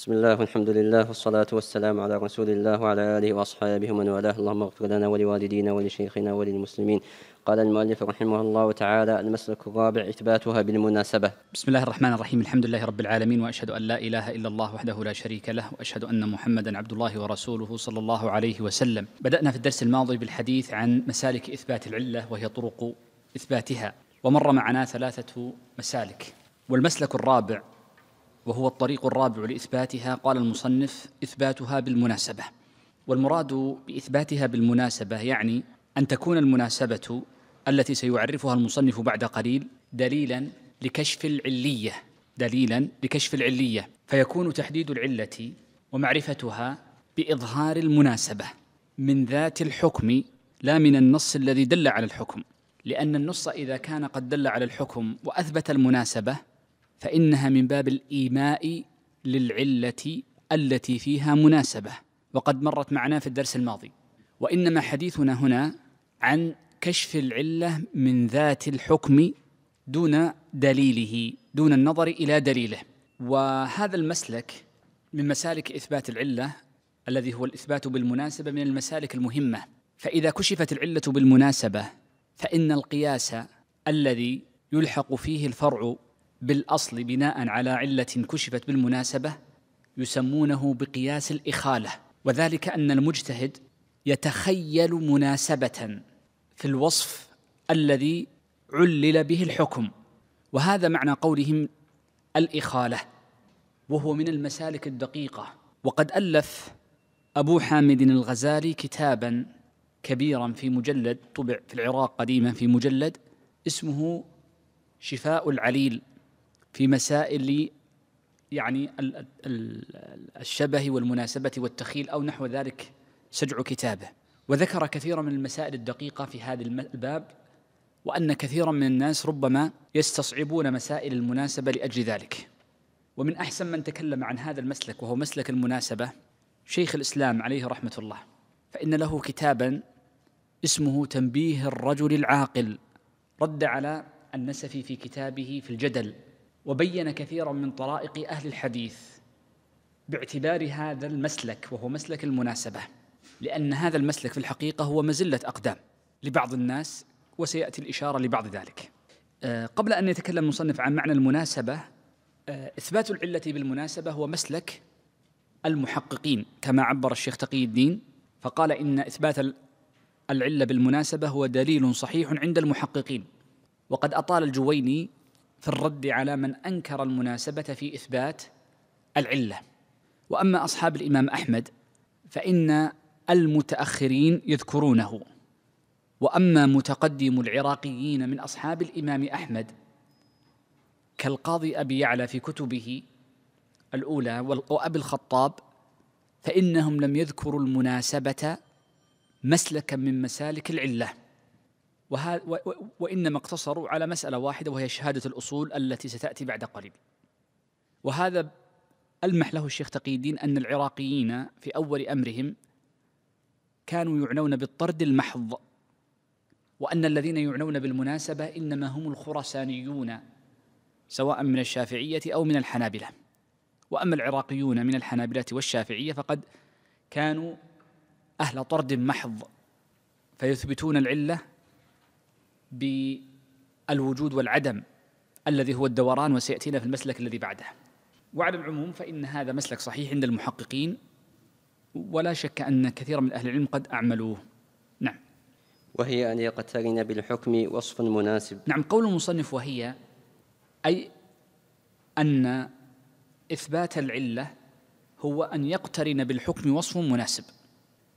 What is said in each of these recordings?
بسم الله والحمد لله والصلاة والسلام على رسول الله وعلى آله وأصحابه ومن والاه اللهم اغفر لنا ولوالدينا ولشيخنا وللمسلمين قال المؤلف رحمه الله تعالى المسلك الرابع إثباتها بالمناسبة بسم الله الرحمن الرحيم الحمد لله رب العالمين وأشهد أن لا إله إلا الله وحده لا شريك له وأشهد أن محمدا عبد الله ورسوله صلى الله عليه وسلم بدأنا في الدرس الماضي بالحديث عن مسالك إثبات العلة وهي طرق إثباتها ومر معنا ثلاثة مسالك والمسلك الرابع وهو الطريق الرابع لإثباتها قال المصنف إثباتها بالمناسبة والمراد بإثباتها بالمناسبة يعني أن تكون المناسبة التي سيعرفها المصنف بعد قليل دليلا لكشف العلية دليلا لكشف العلية فيكون تحديد العلة ومعرفتها بإظهار المناسبة من ذات الحكم لا من النص الذي دل على الحكم لأن النص إذا كان قد دل على الحكم وأثبت المناسبة فإنها من باب الإيماء للعلة التي فيها مناسبة وقد مرت معنا في الدرس الماضي وإنما حديثنا هنا عن كشف العلة من ذات الحكم دون دليله دون النظر إلى دليله وهذا المسلك من مسالك إثبات العلة الذي هو الإثبات بالمناسبة من المسالك المهمة فإذا كشفت العلة بالمناسبة فإن القياس الذي يلحق فيه الفرع بالأصل بناء على علة كشفت بالمناسبة يسمونه بقياس الإخالة وذلك أن المجتهد يتخيل مناسبة في الوصف الذي علل به الحكم وهذا معنى قولهم الإخالة وهو من المسالك الدقيقة وقد ألف أبو حامد الغزالي كتابا كبيرا في مجلد طبع في العراق قديما في مجلد اسمه شفاء العليل في مسائل يعني الشبه والمناسبة والتخيل أو نحو ذلك سجع كتابه وذكر كثيرا من المسائل الدقيقة في هذا الباب وأن كثيرا من الناس ربما يستصعبون مسائل المناسبة لأجل ذلك ومن أحسن من تكلم عن هذا المسلك وهو مسلك المناسبة شيخ الإسلام عليه رحمة الله فإن له كتابا اسمه تنبيه الرجل العاقل رد على النسفي في كتابه في الجدل وبين كثيرا من طرائق أهل الحديث باعتبار هذا المسلك وهو مسلك المناسبة لأن هذا المسلك في الحقيقة هو مزلة أقدام لبعض الناس وسيأتي الإشارة لبعض ذلك آه، قبل أن يتكلم المصنف عن معنى المناسبة آه، إثبات العلة بالمناسبة هو مسلك المحققين كما عبر الشيخ تقي الدين فقال إن إثبات العلة بالمناسبة هو دليل صحيح عند المحققين وقد أطال الجويني في الرد على من انكر المناسبه في اثبات العله واما اصحاب الامام احمد فان المتاخرين يذكرونه واما متقدم العراقيين من اصحاب الامام احمد كالقاضي ابي يعلى في كتبه الاولى وابي الخطاب فانهم لم يذكروا المناسبه مسلكا من مسالك العله وه... و... وإنما اقتصروا على مسألة واحدة وهي شهادة الأصول التي ستأتي بعد قليل وهذا ألمح له الشيخ تقي الدين أن العراقيين في أول أمرهم كانوا يعنون بالطرد المحض وأن الذين يعنون بالمناسبة إنما هم الخرسانيون سواء من الشافعية أو من الحنابلة وأما العراقيون من الحنابلة والشافعية فقد كانوا أهل طرد محض فيثبتون العلة بالوجود والعدم الذي هو الدوران وسياتينا في المسلك الذي بعده. وعلى العموم فان هذا مسلك صحيح عند المحققين ولا شك ان كثيرا من اهل العلم قد اعملوه. نعم. وهي ان يقترن بالحكم وصف مناسب. نعم قول المصنف وهي اي ان اثبات العله هو ان يقترن بالحكم وصف مناسب.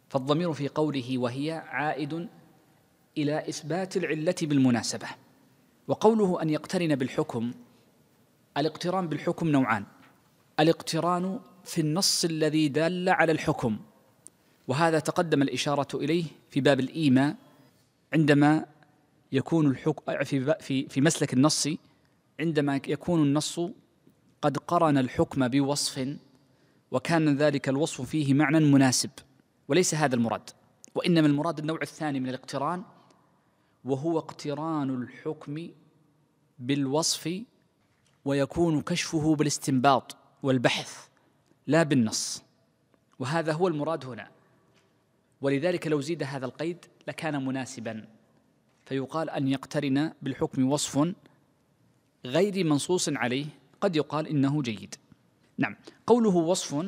فالضمير في قوله وهي عائد الى اثبات العله بالمناسبه وقوله ان يقترن بالحكم الاقتران بالحكم نوعان الاقتران في النص الذي دل على الحكم وهذا تقدم الاشاره اليه في باب الايماء عندما يكون الحكم في في في مسلك النص عندما يكون النص قد قرن الحكم بوصف وكان ذلك الوصف فيه معنى مناسب وليس هذا المراد وانما المراد النوع الثاني من الاقتران وهو اقتران الحكم بالوصف ويكون كشفه بالاستنباط والبحث لا بالنص وهذا هو المراد هنا ولذلك لو زيد هذا القيد لكان مناسبا فيقال ان يقترن بالحكم وصف غير منصوص عليه قد يقال انه جيد نعم قوله وصف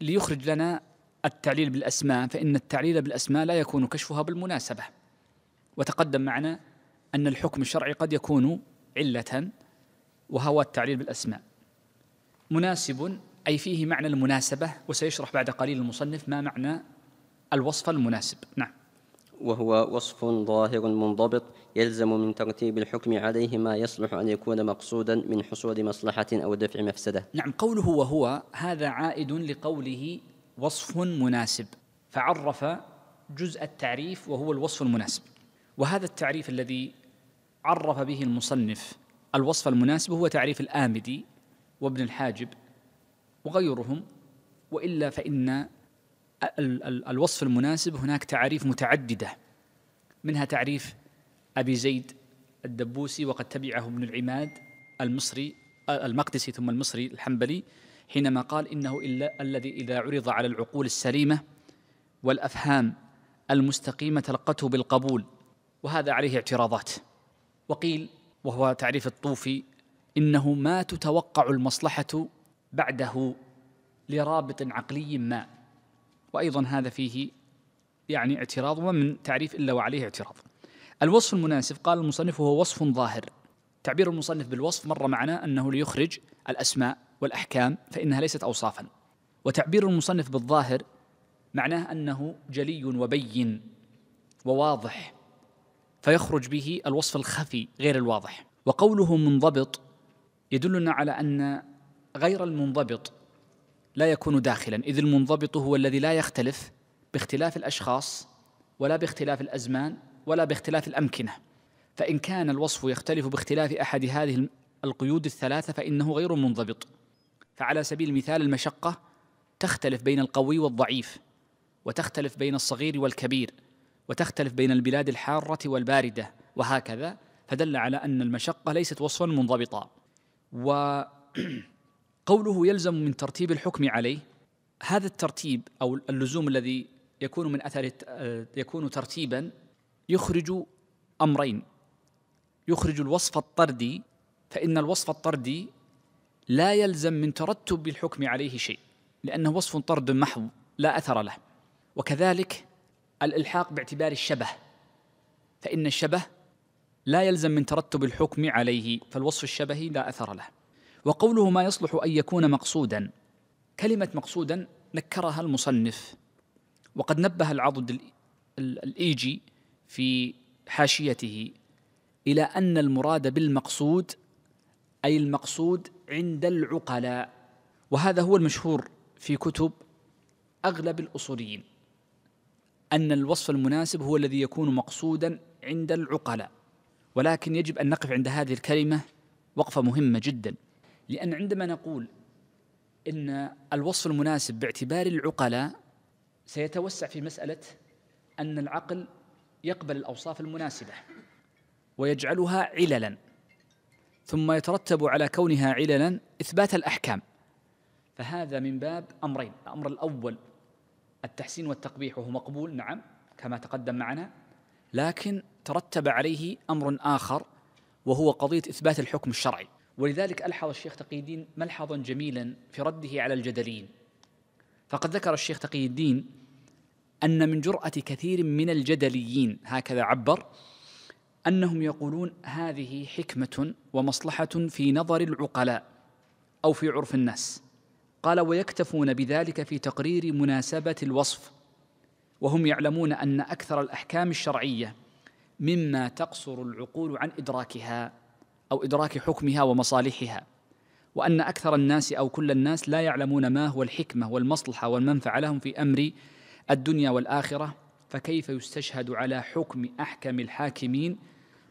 ليخرج لنا التعليل بالاسماء فان التعليل بالاسماء لا يكون كشفها بالمناسبه وتقدم معنا أن الحكم الشرعي قد يكون علة وهو التعليل بالأسماء مناسب أي فيه معنى المناسبة وسيشرح بعد قليل المصنف ما معنى الوصف المناسب نعم وهو وصف ظاهر منضبط يلزم من ترتيب الحكم عليه ما يصلح أن يكون مقصودا من حصول مصلحة أو دفع مفسدة نعم قوله وهو هذا عائد لقوله وصف مناسب فعرف جزء التعريف وهو الوصف المناسب وهذا التعريف الذي عرف به المصنف الوصف المناسب هو تعريف الآمدي وابن الحاجب وغيرهم وإلا فإن الوصف المناسب هناك تعاريف متعددة منها تعريف أبي زيد الدبوسي وقد تبعه ابن العماد المصري آه، المقدسي ثم المصري الحنبلي حينما قال إنه إلا الذي إذا عرض على العقول السليمة والأفهام المستقيمة تلقته بالقبول وهذا عليه اعتراضات وقيل وهو تعريف الطوفي انه ما تتوقع المصلحه بعده لرابط عقلي ما وايضا هذا فيه يعني اعتراض ومن تعريف الا وعليه اعتراض الوصف المناسب قال المصنف هو وصف ظاهر تعبير المصنف بالوصف مر معنا انه ليخرج الاسماء والاحكام فانها ليست اوصافا وتعبير المصنف بالظاهر معناه انه جلي وبين وواضح فيخرج به الوصف الخفي غير الواضح وقوله منضبط يدلنا على ان غير المنضبط لا يكون داخلا اذ المنضبط هو الذي لا يختلف باختلاف الاشخاص ولا باختلاف الازمان ولا باختلاف الامكنه فان كان الوصف يختلف باختلاف احد هذه القيود الثلاثه فانه غير منضبط فعلى سبيل المثال المشقه تختلف بين القوي والضعيف وتختلف بين الصغير والكبير وتختلف بين البلاد الحارة والباردة وهكذا فدل على أن المشقة ليست وصفا منضبطا وقوله يلزم من ترتيب الحكم عليه هذا الترتيب أو اللزوم الذي يكون من أثر يكون ترتيبا يخرج أمرين يخرج الوصف الطردي فإن الوصف الطردي لا يلزم من ترتب الحكم عليه شيء لأنه وصف طرد محض لا أثر له وكذلك الإلحاق باعتبار الشبه فإن الشبه لا يلزم من ترتب الحكم عليه فالوصف الشبهي لا أثر له وقوله ما يصلح أن يكون مقصودا كلمة مقصودا نكرها المصنف وقد نبه العضد الإيجي في حاشيته إلى أن المراد بالمقصود أي المقصود عند العقلاء وهذا هو المشهور في كتب أغلب الأصوليين أن الوصف المناسب هو الذي يكون مقصودا عند العقلاء ولكن يجب أن نقف عند هذه الكلمة وقفة مهمة جدا لأن عندما نقول إن الوصف المناسب باعتبار العقلاء سيتوسع في مسألة أن العقل يقبل الأوصاف المناسبة ويجعلها عللا ثم يترتب على كونها عللا إثبات الأحكام فهذا من باب أمرين الأمر الأول التحسين والتقبيح وهو مقبول نعم كما تقدم معنا لكن ترتب عليه امر اخر وهو قضيه اثبات الحكم الشرعي ولذلك الحظ الشيخ تقي الدين ملحظا جميلا في رده على الجدليين فقد ذكر الشيخ تقي الدين ان من جراه كثير من الجدليين هكذا عبر انهم يقولون هذه حكمه ومصلحه في نظر العقلاء او في عرف الناس قال ويكتفون بذلك في تقرير مناسبه الوصف وهم يعلمون ان اكثر الاحكام الشرعيه مما تقصر العقول عن ادراكها او ادراك حكمها ومصالحها وان اكثر الناس او كل الناس لا يعلمون ما هو الحكمه والمصلحه والمنفعه لهم في امر الدنيا والاخره فكيف يستشهد على حكم احكم الحاكمين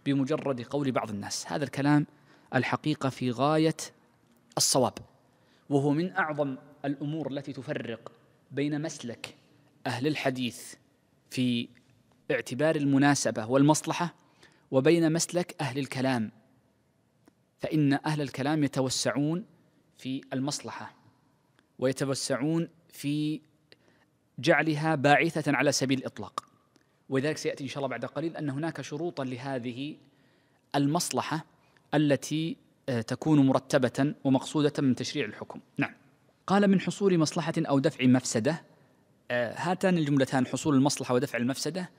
بمجرد قول بعض الناس هذا الكلام الحقيقه في غايه الصواب وهو من اعظم الامور التي تفرق بين مسلك اهل الحديث في اعتبار المناسبه والمصلحه وبين مسلك اهل الكلام فان اهل الكلام يتوسعون في المصلحه ويتوسعون في جعلها باعثه على سبيل الاطلاق ولذلك سياتي ان شاء الله بعد قليل ان هناك شروطا لهذه المصلحه التي تكون مرتبة ومقصودة من تشريع الحكم نعم قال من حصول مصلحة أو دفع مفسدة آه، هاتان الجملتان حصول المصلحة ودفع المفسدة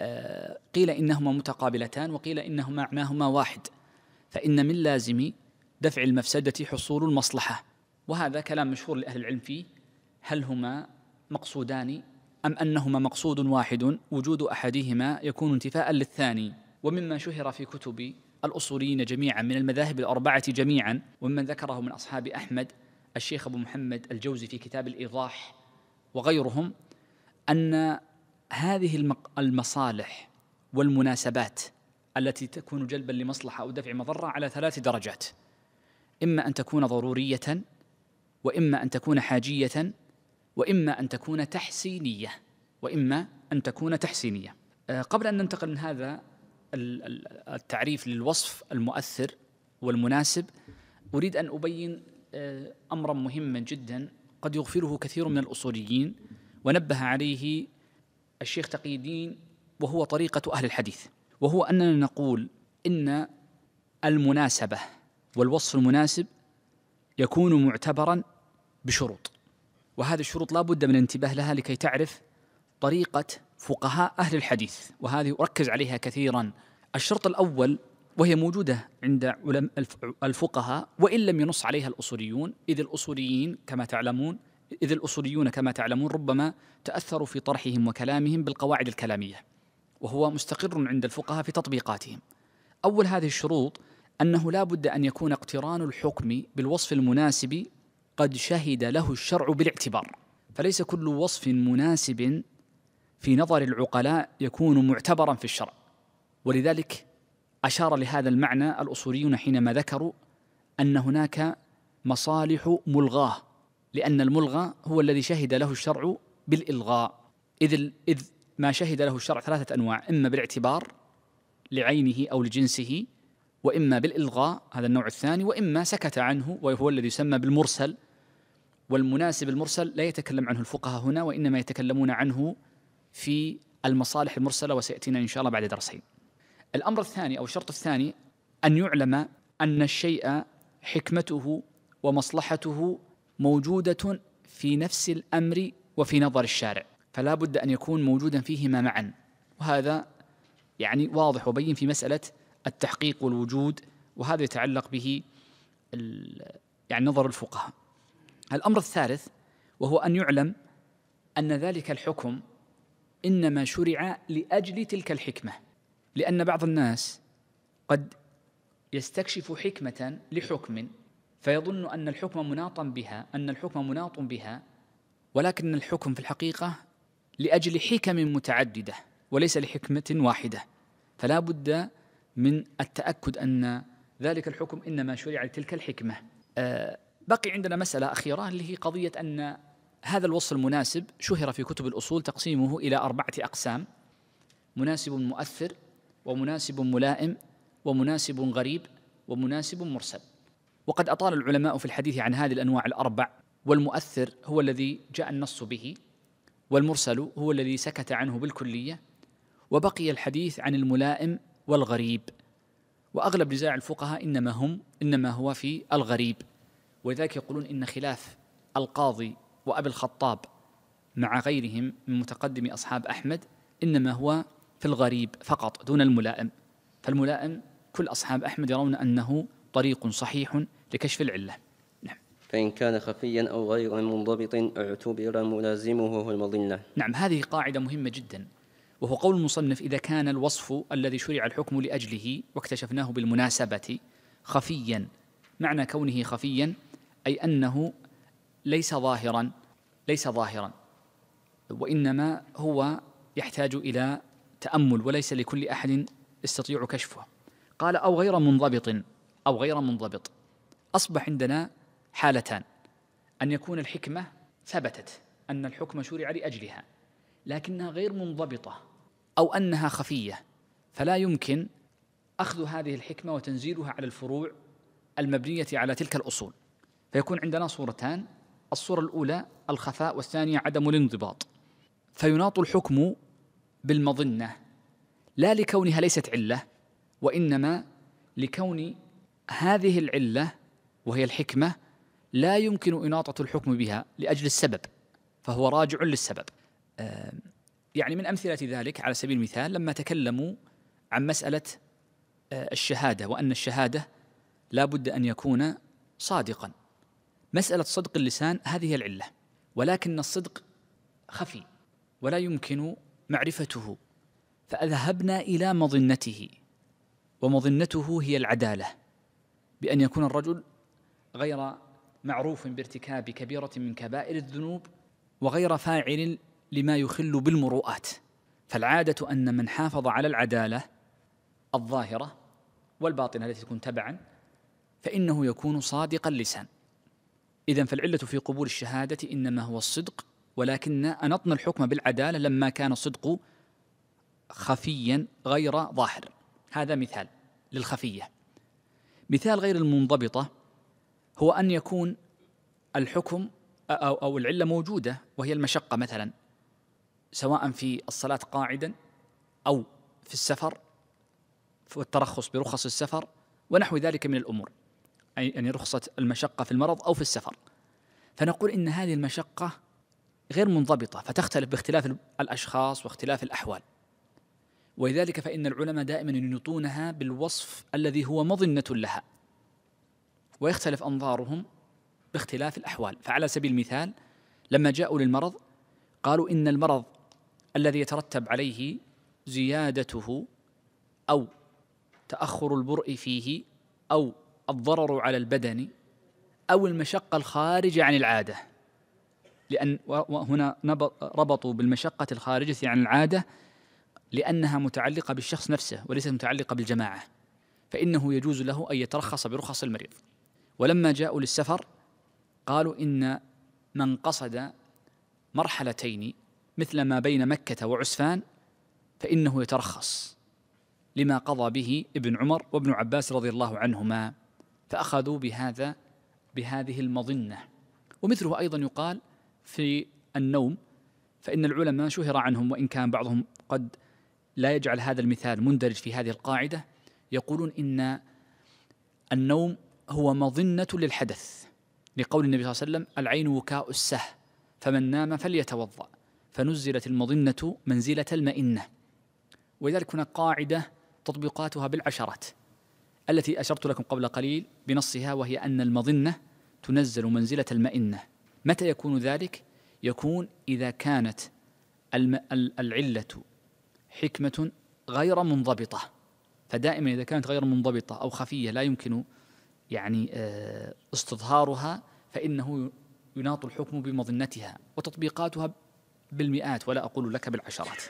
آه، قيل إنهما متقابلتان وقيل إنهما معناهما واحد فإن من لازم دفع المفسدة حصول المصلحة وهذا كلام مشهور لأهل العلم فيه هل هما مقصودان أم أنهما مقصود واحد وجود أحدهما يكون انتفاء للثاني ومما شهر في كتب الأصوليين جميعا من المذاهب الأربعة جميعا ومن ذكره من أصحاب أحمد الشيخ أبو محمد الجوزي في كتاب الإيضاح وغيرهم أن هذه المصالح والمناسبات التي تكون جلبا لمصلحة أو دفع مضرة على ثلاث درجات إما أن تكون ضرورية وإما أن تكون حاجية وإما أن تكون تحسينية وإما أن تكون تحسينية آه، قبل أن ننتقل من هذا التعريف للوصف المؤثر والمناسب أريد أن أبين آه، أمرا مهما جدا قد يغفله كثير من الأصوليين ونبه عليه الشيخ تقي الدين وهو طريقة أهل الحديث وهو أننا نقول إن المناسبة والوصف المناسب يكون معتبرا بشروط وهذه الشروط لا بد من الانتباه لها لكي تعرف طريقة فقهاء أهل الحديث وهذه أركز عليها كثيرا الشرط الأول وهي موجودة عند الفقهاء وإن لم ينص عليها الأصوليون إذ الأصوليين كما تعلمون إذ الأصوليون كما تعلمون ربما تأثروا في طرحهم وكلامهم بالقواعد الكلامية وهو مستقر عند الفقهاء في تطبيقاتهم أول هذه الشروط أنه لا بد أن يكون اقتران الحكم بالوصف المناسب قد شهد له الشرع بالاعتبار فليس كل وصف مناسب في نظر العقلاء يكون معتبرا في الشرع ولذلك أشار لهذا المعنى الأصوليون حينما ذكروا أن هناك مصالح ملغاة لأن الملغى هو الذي شهد له الشرع بالإلغاء إذ, إذ ما شهد له الشرع ثلاثة أنواع إما بالاعتبار لعينه أو لجنسه وإما بالإلغاء هذا النوع الثاني وإما سكت عنه وهو الذي يسمى بالمرسل والمناسب المرسل لا يتكلم عنه الفقهاء هنا وإنما يتكلمون عنه في المصالح المرسله وسياتينا ان شاء الله بعد درسين. الامر الثاني او الشرط الثاني ان يعلم ان الشيء حكمته ومصلحته موجوده في نفس الامر وفي نظر الشارع، فلا بد ان يكون موجودا فيهما معا، وهذا يعني واضح وبين في مساله التحقيق والوجود وهذا يتعلق به يعني نظر الفقهاء. الامر الثالث وهو ان يعلم ان ذلك الحكم انما شرع لاجل تلك الحكمه لان بعض الناس قد يستكشف حكمه لحكم فيظن ان الحكم مناط بها ان الحكم مناط بها ولكن الحكم في الحقيقه لاجل حكم متعدده وليس لحكمه واحده فلا بد من التاكد ان ذلك الحكم انما شرع لتلك الحكمه آه، بقي عندنا مساله اخيره اللي هي قضيه ان هذا الوصف المناسب شهر في كتب الأصول تقسيمه إلى أربعة أقسام مناسب مؤثر ومناسب ملائم ومناسب غريب ومناسب مرسل وقد أطال العلماء في الحديث عن هذه الأنواع الأربع والمؤثر هو الذي جاء النص به والمرسل هو الذي سكت عنه بالكلية وبقي الحديث عن الملائم والغريب وأغلب نزاع الفقهاء إنما هم إنما هو في الغريب ولذلك يقولون إن خلاف القاضي وأبي الخطاب مع غيرهم من متقدم أصحاب أحمد إنما هو في الغريب فقط دون الملائم فالملائم كل أصحاب أحمد يرون أنه طريق صحيح لكشف العلة نعم فإن كان خفيا أو غير منضبط اعتبر ملازمه هو المضلة نعم هذه قاعدة مهمة جدا وهو قول المصنف إذا كان الوصف الذي شرع الحكم لأجله واكتشفناه بالمناسبة خفيا معنى كونه خفيا أي أنه ليس ظاهرا ليس ظاهرا وانما هو يحتاج الى تامل وليس لكل احد يستطيع كشفه قال او غير منضبط او غير منضبط اصبح عندنا حالتان ان يكون الحكمه ثبتت ان الحكم شرع لاجلها لكنها غير منضبطه او انها خفيه فلا يمكن اخذ هذه الحكمه وتنزيلها على الفروع المبنيه على تلك الاصول فيكون عندنا صورتان الصورة الأولى الخفاء والثانية عدم الانضباط فيناط الحكم بالمظنة لا لكونها ليست علة وإنما لكون هذه العلة وهي الحكمة لا يمكن إناطة الحكم بها لأجل السبب فهو راجع للسبب آه، يعني من أمثلة ذلك على سبيل المثال لما تكلموا عن مسألة آه، الشهادة وأن الشهادة لا بد أن يكون صادقا مسألة صدق اللسان هذه العلة ولكن الصدق خفي ولا يمكن معرفته فأذهبنا إلى مظنته ومظنته هي العدالة بأن يكون الرجل غير معروف بارتكاب كبيرة من كبائر الذنوب وغير فاعل لما يخل بالمروءات فالعادة أن من حافظ على العدالة الظاهرة والباطنة التي تكون تبعا فإنه يكون صادق اللسان إذا فالعلة في قبول الشهادة إنما هو الصدق ولكن أنطنا الحكم بالعدالة لما كان الصدق خفيا غير ظاهر هذا مثال للخفية مثال غير المنضبطة هو أن يكون الحكم أو, أو العلة موجودة وهي المشقة مثلا سواء في الصلاة قاعدا أو في السفر والترخص برخص السفر ونحو ذلك من الأمور أي يعني رخصة المشقة في المرض أو في السفر فنقول إن هذه المشقة غير منضبطة فتختلف باختلاف الأشخاص واختلاف الأحوال ولذلك فإن العلماء دائما ينطونها بالوصف الذي هو مظنة لها ويختلف أنظارهم باختلاف الأحوال فعلى سبيل المثال لما جاءوا للمرض قالوا إن المرض الذي يترتب عليه زيادته أو تأخر البرء فيه أو الضرر على البدن أو المشقة الخارجة عن العادة لأن وهنا ربطوا بالمشقة الخارجة عن العادة لأنها متعلقة بالشخص نفسه وليست متعلقة بالجماعة فإنه يجوز له أن يترخص برخص المريض ولما جاءوا للسفر قالوا إن من قصد مرحلتين مثل ما بين مكة وعسفان فإنه يترخص لما قضى به ابن عمر وابن عباس رضي الله عنهما فأخذوا بهذا بهذه المظنة ومثله أيضا يقال في النوم فإن العلماء شهر عنهم وإن كان بعضهم قد لا يجعل هذا المثال مندرج في هذه القاعدة يقولون إن النوم هو مظنة للحدث لقول النبي صلى الله عليه وسلم العين وكاء السه فمن نام فليتوضأ فنزلت المظنة منزلة المئنة ولذلك هناك قاعدة تطبيقاتها بالعشرات التي أشرت لكم قبل قليل بنصها وهي أن المظنة تنزل منزلة المئنة متى يكون ذلك؟ يكون إذا كانت العلة حكمة غير منضبطة فدائما إذا كانت غير منضبطة أو خفية لا يمكن يعني آه، استظهارها فإنه يناط الحكم بمظنتها وتطبيقاتها بالمئات ولا أقول لك بالعشرات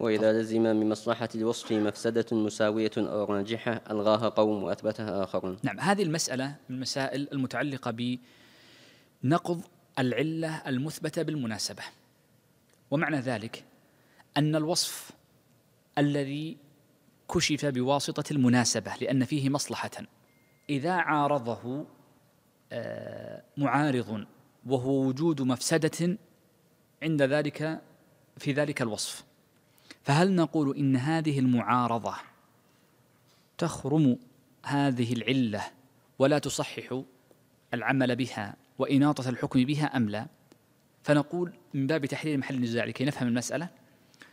وإذا لزم من مصلحة الوصف مفسدة مساوية أو راجحة ألغاها قوم وأثبتها آخرون نعم هذه المسألة من المسائل المتعلقة بنقض العلة المثبتة بالمناسبة ومعنى ذلك أن الوصف الذي كشف بواسطة المناسبة لأن فيه مصلحة إذا عارضه آه، معارض وهو وجود مفسدة عند ذلك في ذلك الوصف فهل نقول إن هذه المعارضة تخرم هذه العلة ولا تصحح العمل بها وإناطة الحكم بها أم لا فنقول من باب تحليل محل النزاع لكي نفهم المسألة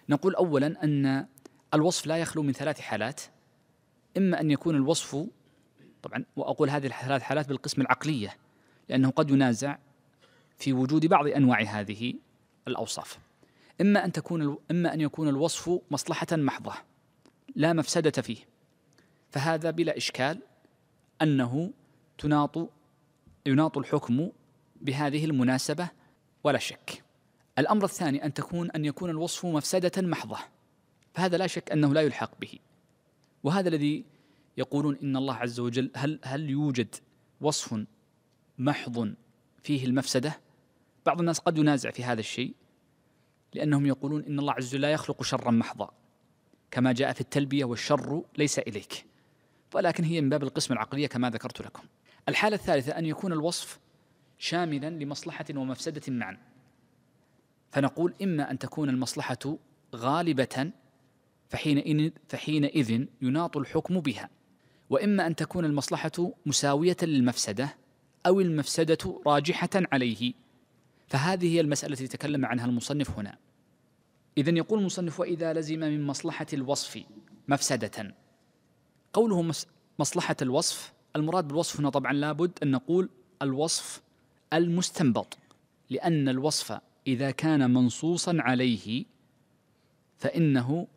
نقول أولا أن الوصف لا يخلو من ثلاث حالات إما أن يكون الوصف طبعا وأقول هذه الثلاث حالات بالقسم العقلية لأنه قد ينازع في وجود بعض أنواع هذه الأوصاف إما أن تكون إما أن يكون الوصف مصلحة محضة لا مفسدة فيه فهذا بلا إشكال أنه تناط يناط الحكم بهذه المناسبة ولا شك الأمر الثاني أن تكون أن يكون الوصف مفسدة محضة فهذا لا شك أنه لا يلحق به وهذا الذي يقولون إن الله عز وجل هل هل يوجد وصف محض فيه المفسدة بعض الناس قد ينازع في هذا الشيء لأنهم يقولون إن الله عز وجل لا يخلق شرا محضا كما جاء في التلبية والشر ليس إليك ولكن هي من باب القسم العقلية كما ذكرت لكم الحالة الثالثة أن يكون الوصف شاملا لمصلحة ومفسدة معا فنقول إما أن تكون المصلحة غالبة فحينئذ, فحينئذ يناط الحكم بها وإما أن تكون المصلحة مساوية للمفسدة أو المفسدة راجحة عليه فهذه هي المسألة التي تكلم عنها المصنف هنا إذا يقول المصنف وإذا لزم من مصلحة الوصف مفسدة قوله مصلحة الوصف المراد بالوصف هنا طبعا لابد أن نقول الوصف المستنبط لأن الوصف إذا كان منصوصا عليه فإنه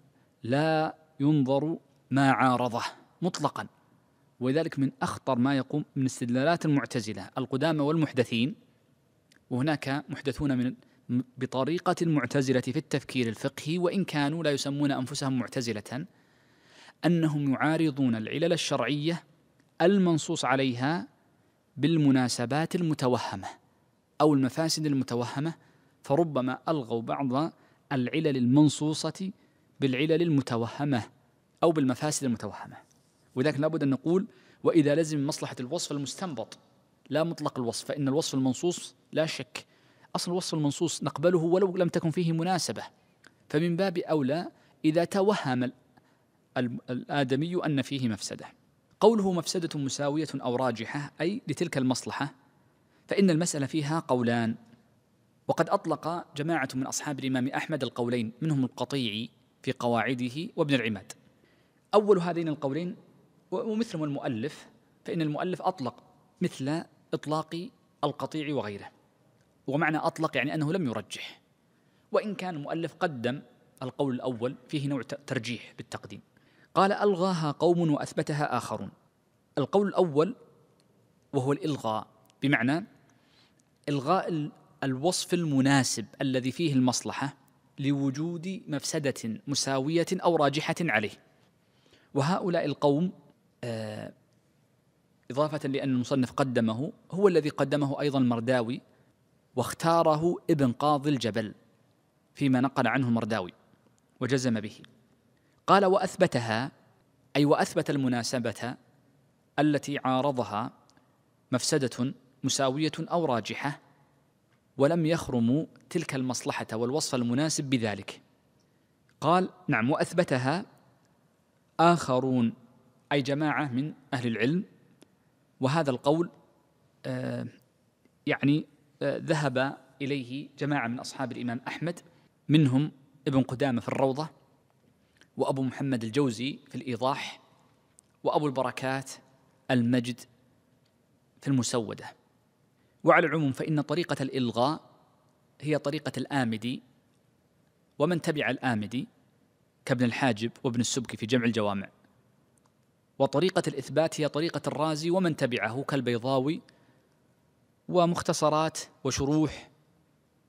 لا ينظر ما عارضه مطلقا وذلك من أخطر ما يقوم من استدلالات المعتزلة القدامى والمحدثين وهناك محدثون من بطريقة المعتزلة في التفكير الفقهي وإن كانوا لا يسمون أنفسهم معتزلة أنهم يعارضون العلل الشرعية المنصوص عليها بالمناسبات المتوهمة أو المفاسد المتوهمة فربما ألغوا بعض العلل المنصوصة بالعلل المتوهمة أو بالمفاسد المتوهمة وذلك لابد أن نقول وإذا لزم مصلحة الوصف المستنبط لا مطلق الوصف فإن الوصف المنصوص لا شك أصل وصف المنصوص نقبله ولو لم تكن فيه مناسبة فمن باب أولى إذا توهم الآدمي أن فيه مفسدة قوله مفسدة مساوية أو راجحة أي لتلك المصلحة فإن المسألة فيها قولان وقد أطلق جماعة من أصحاب الإمام أحمد القولين منهم القطيعي في قواعده وابن العماد أول هذين القولين ومثلهم المؤلف فإن المؤلف أطلق مثل إطلاق القطيع وغيره ومعنى أطلق يعني أنه لم يرجح وإن كان المؤلف قدم القول الأول فيه نوع ترجيح بالتقديم قال ألغاها قوم وأثبتها آخرون القول الأول وهو الإلغاء بمعنى إلغاء الوصف المناسب الذي فيه المصلحة لوجود مفسدة مساوية أو راجحة عليه وهؤلاء القوم آه إضافة لأن المصنف قدمه هو الذي قدمه أيضا المرداوي واختاره ابن قاضي الجبل فيما نقل عنه مرداوي وجزم به قال واثبتها اي واثبت المناسبه التي عارضها مفسده مساويه او راجحه ولم يخرموا تلك المصلحه والوصف المناسب بذلك قال نعم واثبتها اخرون اي جماعه من اهل العلم وهذا القول آه، يعني ذهب إليه جماعة من أصحاب الإمام أحمد منهم ابن قدامة في الروضة وأبو محمد الجوزي في الإيضاح وأبو البركات المجد في المسودة وعلى العموم فإن طريقة الإلغاء هي طريقة الآمدي ومن تبع الآمدي كابن الحاجب وابن السبكي في جمع الجوامع وطريقة الإثبات هي طريقة الرازي ومن تبعه كالبيضاوي ومختصرات وشروح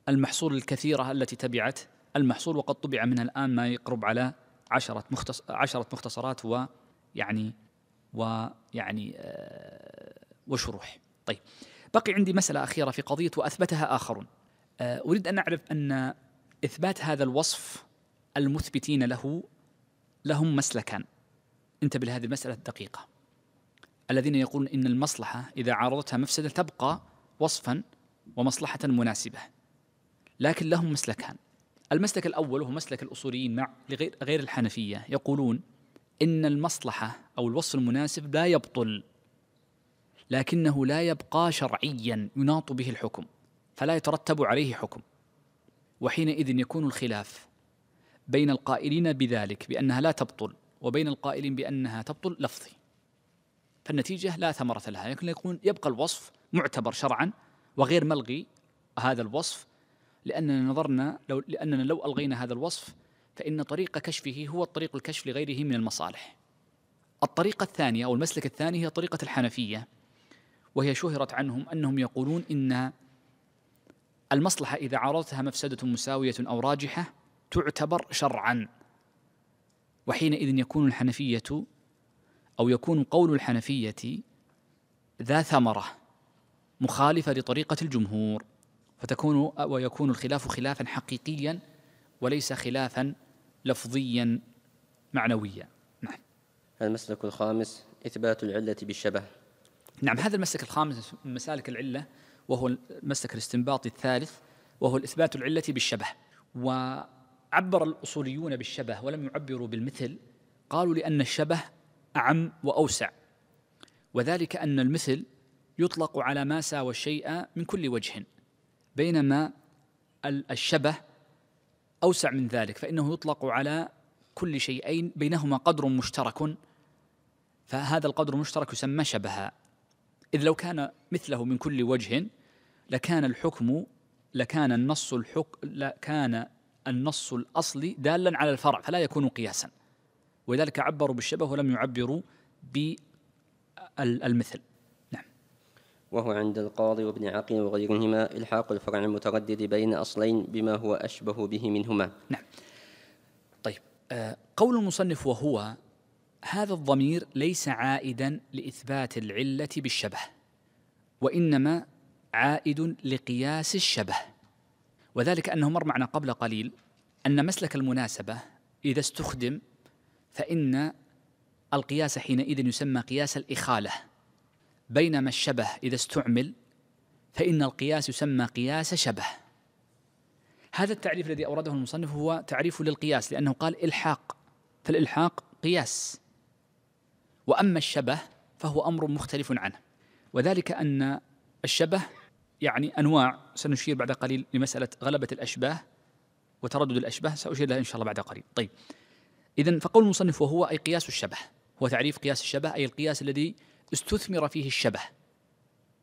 المحصول الكثيرة التي تبعت المحصول وقد طبع منها الآن ما يقرب على عشرة, مختص... عشرة مختصرات ويعني ويعني آه وشروح طيب بقي عندي مسألة أخيرة في قضية وأثبتها آخرون آه أريد أن أعرف أن إثبات هذا الوصف المثبتين له لهم مسلكان انتبه لهذه المسألة الدقيقة الذين يقولون إن المصلحة إذا عارضتها مفسدة تبقى وصفا ومصلحة مناسبة لكن لهم مسلكان المسلك الأول هو مسلك الأصوليين مع غير الحنفية يقولون إن المصلحة أو الوصف المناسب لا يبطل لكنه لا يبقى شرعيا يناط به الحكم فلا يترتب عليه حكم وحينئذ يكون الخلاف بين القائلين بذلك بأنها لا تبطل وبين القائلين بأنها تبطل لفظي فالنتيجة لا ثمرة لها لكن يكون يبقى الوصف معتبر شرعا وغير ملغي هذا الوصف لأننا نظرنا لو لأننا لو ألغينا هذا الوصف فإن طريق كشفه هو طريق الكشف لغيره من المصالح. الطريقة الثانية أو المسلك الثاني هي طريقة الحنفية وهي شهرت عنهم أنهم يقولون إن المصلحة إذا عارضتها مفسدة مساوية أو راجحة تعتبر شرعا وحينئذ يكون الحنفية أو يكون قول الحنفية ذا ثمرة مخالفة لطريقة الجمهور فتكون ويكون الخلاف خلافا حقيقيا وليس خلافا لفظيا معنويا نعم المسلك الخامس إثبات العلة بالشبه نعم هذا المسلك الخامس من مسالك العلة وهو المسلك الاستنباطي الثالث وهو الإثبات العلة بالشبه وعبر الأصوليون بالشبه ولم يعبروا بالمثل قالوا لأن الشبه أعم وأوسع وذلك أن المثل يطلق على ما ساوى الشيء من كل وجه بينما الشبه أوسع من ذلك فإنه يطلق على كل شيئين بينهما قدر مشترك فهذا القدر المشترك يسمى شبها إذ لو كان مثله من كل وجه لكان الحكم لكان النص الحك لكان النص الأصلي دالا على الفرع فلا يكون قياسا ولذلك عبروا بالشبه ولم يعبروا بالمثل وهو عند القاضي وابن عقيل وغيرهما إلحاق الفرع المتردد بين أصلين بما هو أشبه به منهما نعم طيب آه، قول المصنف وهو هذا الضمير ليس عائدا لإثبات العلة بالشبه وإنما عائد لقياس الشبه وذلك أنه مر معنا قبل قليل أن مسلك المناسبة إذا استخدم فإن القياس حينئذ يسمى قياس الإخالة بينما الشبه إذا استعمل فإن القياس يسمى قياس شبه هذا التعريف الذي أورده المصنف هو تعريف للقياس لأنه قال إلحاق فالإلحاق قياس وأما الشبه فهو أمر مختلف عنه وذلك أن الشبه يعني أنواع سنشير بعد قليل لمسألة غلبة الأشباه وتردد الأشباه سأشير لها إن شاء الله بعد قليل طيب إذا فقول المصنف وهو أي قياس الشبه هو تعريف قياس الشبه أي القياس الذي استثمر فيه الشبه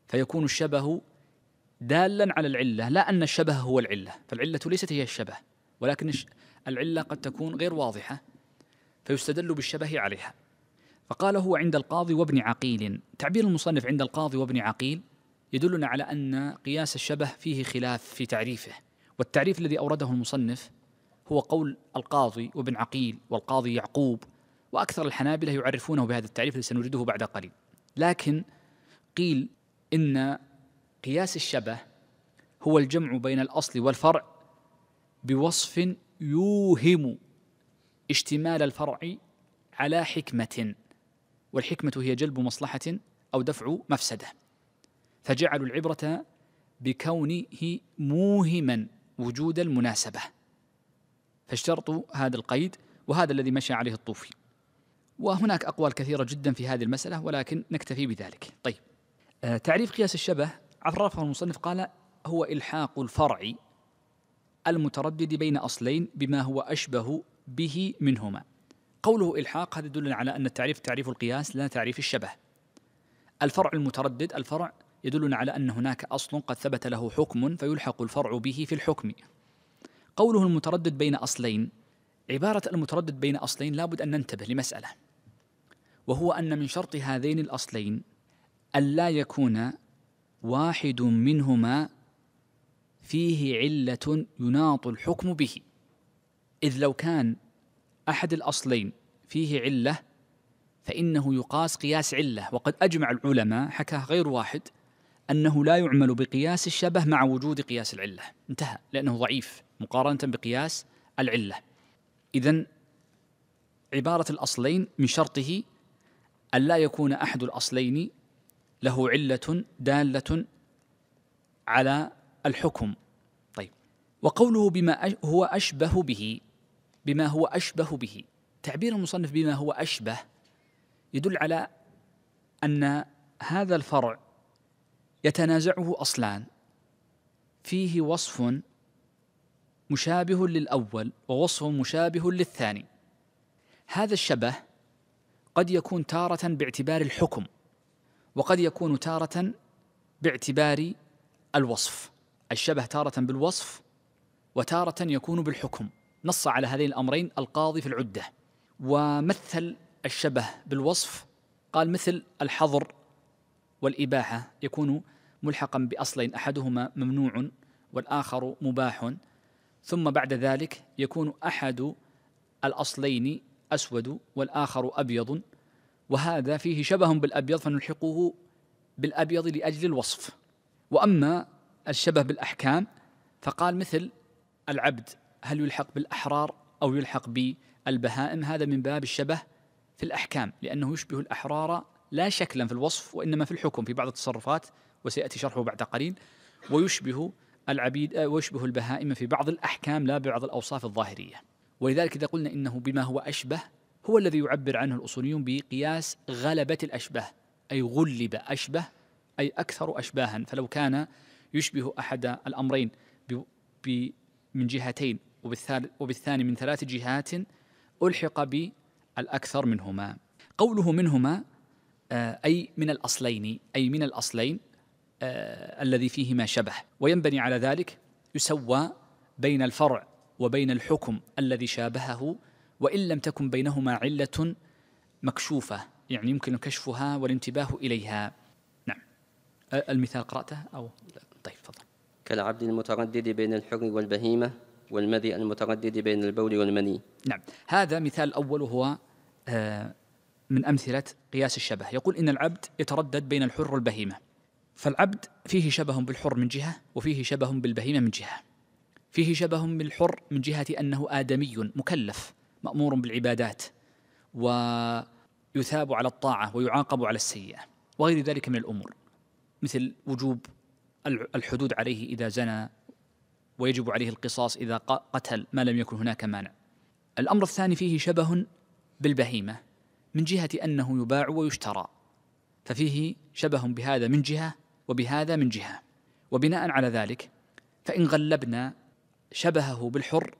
فيكون الشبه دالا على العله لا ان الشبه هو العله فالعله ليست هي الشبه ولكن العله قد تكون غير واضحه فيستدل بالشبه عليها فقال هو عند القاضي وابن عقيل تعبير المصنف عند القاضي وابن عقيل يدلنا على ان قياس الشبه فيه خلاف في تعريفه والتعريف الذي اورده المصنف هو قول القاضي وابن عقيل والقاضي يعقوب واكثر الحنابله يعرفونه بهذا التعريف الذي سنجده بعد قليل لكن قيل إن قياس الشبه هو الجمع بين الأصل والفرع بوصف يوهم اشتمال الفرع على حكمة والحكمة هي جلب مصلحة أو دفع مفسدة فجعلوا العبرة بكونه موهما وجود المناسبة فاشترطوا هذا القيد وهذا الذي مشى عليه الطوفي وهناك أقوال كثيرة جدا في هذه المسألة ولكن نكتفي بذلك طيب آه، تعريف قياس الشبه عرفه المصنف قال هو إلحاق الفرع المتردد بين أصلين بما هو أشبه به منهما قوله إلحاق هذا يدل على أن التعريف تعريف القياس لا تعريف الشبه الفرع المتردد الفرع يدلنا على أن هناك أصل قد ثبت له حكم فيلحق الفرع به في الحكم قوله المتردد بين أصلين عبارة المتردد بين أصلين لابد أن ننتبه لمسألة وهو أن من شرط هذين الأصلين ألا يكون واحد منهما فيه علة يناط الحكم به إذ لو كان أحد الأصلين فيه علة فإنه يقاس قياس علة وقد أجمع العلماء حكاه غير واحد أنه لا يعمل بقياس الشبه مع وجود قياس العلة انتهى لأنه ضعيف مقارنة بقياس العلة إذا عبارة الأصلين من شرطه أن لا يكون أحد الأصلين له علة دالة على الحكم طيب وقوله بما هو أشبه به بما هو أشبه به تعبير المصنف بما هو أشبه يدل على أن هذا الفرع يتنازعه أصلان فيه وصف مشابه للأول ووصف مشابه للثاني هذا الشبه قد يكون تارة باعتبار الحكم وقد يكون تارة باعتبار الوصف الشبه تارة بالوصف وتارة يكون بالحكم نص على هذين الأمرين القاضي في العدة ومثل الشبه بالوصف قال مثل الحظر والإباحة يكون ملحقا بأصلين أحدهما ممنوع والآخر مباح ثم بعد ذلك يكون أحد الأصلين أسود والآخر أبيض وهذا فيه شبه بالأبيض فنلحقه بالأبيض لأجل الوصف وأما الشبه بالأحكام فقال مثل العبد هل يلحق بالأحرار أو يلحق بالبهائم هذا من باب الشبه في الأحكام لأنه يشبه الأحرار لا شكلا في الوصف وإنما في الحكم في بعض التصرفات وسيأتي شرحه بعد قليل ويشبه العبيد ويشبه البهائم في بعض الأحكام لا بعض الأوصاف الظاهرية ولذلك إذا قلنا إنه بما هو أشبه هو الذي يعبر عنه الأصوليون بقياس غلبة الأشباه أي غلب أشبه أي أكثر أشباها فلو كان يشبه أحد الأمرين من جهتين وبالثاني من ثلاث جهات ألحق بالأكثر منهما قوله منهما آه، أي من الأصلين أي من الأصلين آه، الذي فيهما شبه وينبني على ذلك يسوى بين الفرع وبين الحكم الذي شابهه وان لم تكن بينهما عله مكشوفه يعني يمكن كشفها والانتباه اليها نعم المثال قراته او طيب تفضل كالعبد المتردد بين الحر والبهيمه والمذي المتردد بين البول والمني نعم هذا مثال اول هو آه، من امثله قياس الشبه يقول ان العبد يتردد بين الحر والبهيمه فالعبد فيه شبه بالحر من جهه وفيه شبه بالبهيمه من جهه فيه شبه بالحر من جهة أنه آدمي مكلف مأمور بالعبادات ويثاب على الطاعة ويعاقب على السيئة وغير ذلك من الأمور مثل وجوب الحدود عليه إذا زنى ويجب عليه القصاص إذا قتل ما لم يكن هناك مانع الأمر الثاني فيه شبه بالبهيمة من جهة أنه يباع ويشترى ففيه شبه بهذا من جهة وبهذا من جهة وبناء على ذلك فإن غلبنا شبهه بالحر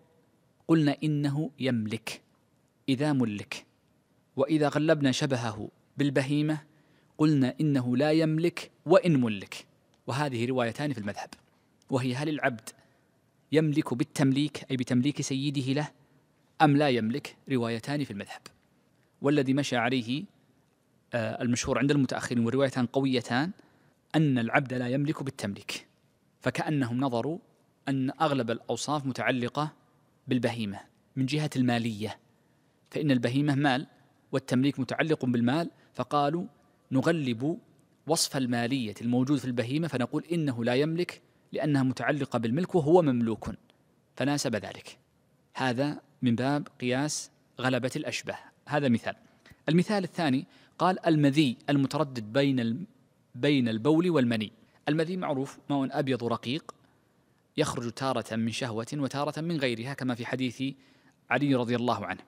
قلنا إنه يملك إذا ملك وإذا غلبنا شبهه بالبهيمة قلنا إنه لا يملك وإن ملك وهذه روايتان في المذهب وهي هل العبد يملك بالتمليك أي بتمليك سيده له أم لا يملك روايتان في المذهب والذي مشى عليه آه، المشهور عند المتأخرين وروايتان قويتان أن العبد لا يملك بالتمليك فكأنهم نظروا أن أغلب الأوصاف متعلقة بالبهيمة من جهة المالية فإن البهيمة مال والتمليك متعلق بالمال فقالوا نغلب وصف المالية الموجود في البهيمة فنقول إنه لا يملك لأنها متعلقة بالملك وهو مملوك فناسب ذلك هذا من باب قياس غلبة الأشبه هذا مثال المثال الثاني قال المذي المتردد بين بين البول والمني المذي معروف ماء أبيض رقيق يخرج تارة من شهوة وتارة من غيرها كما في حديث علي رضي الله عنه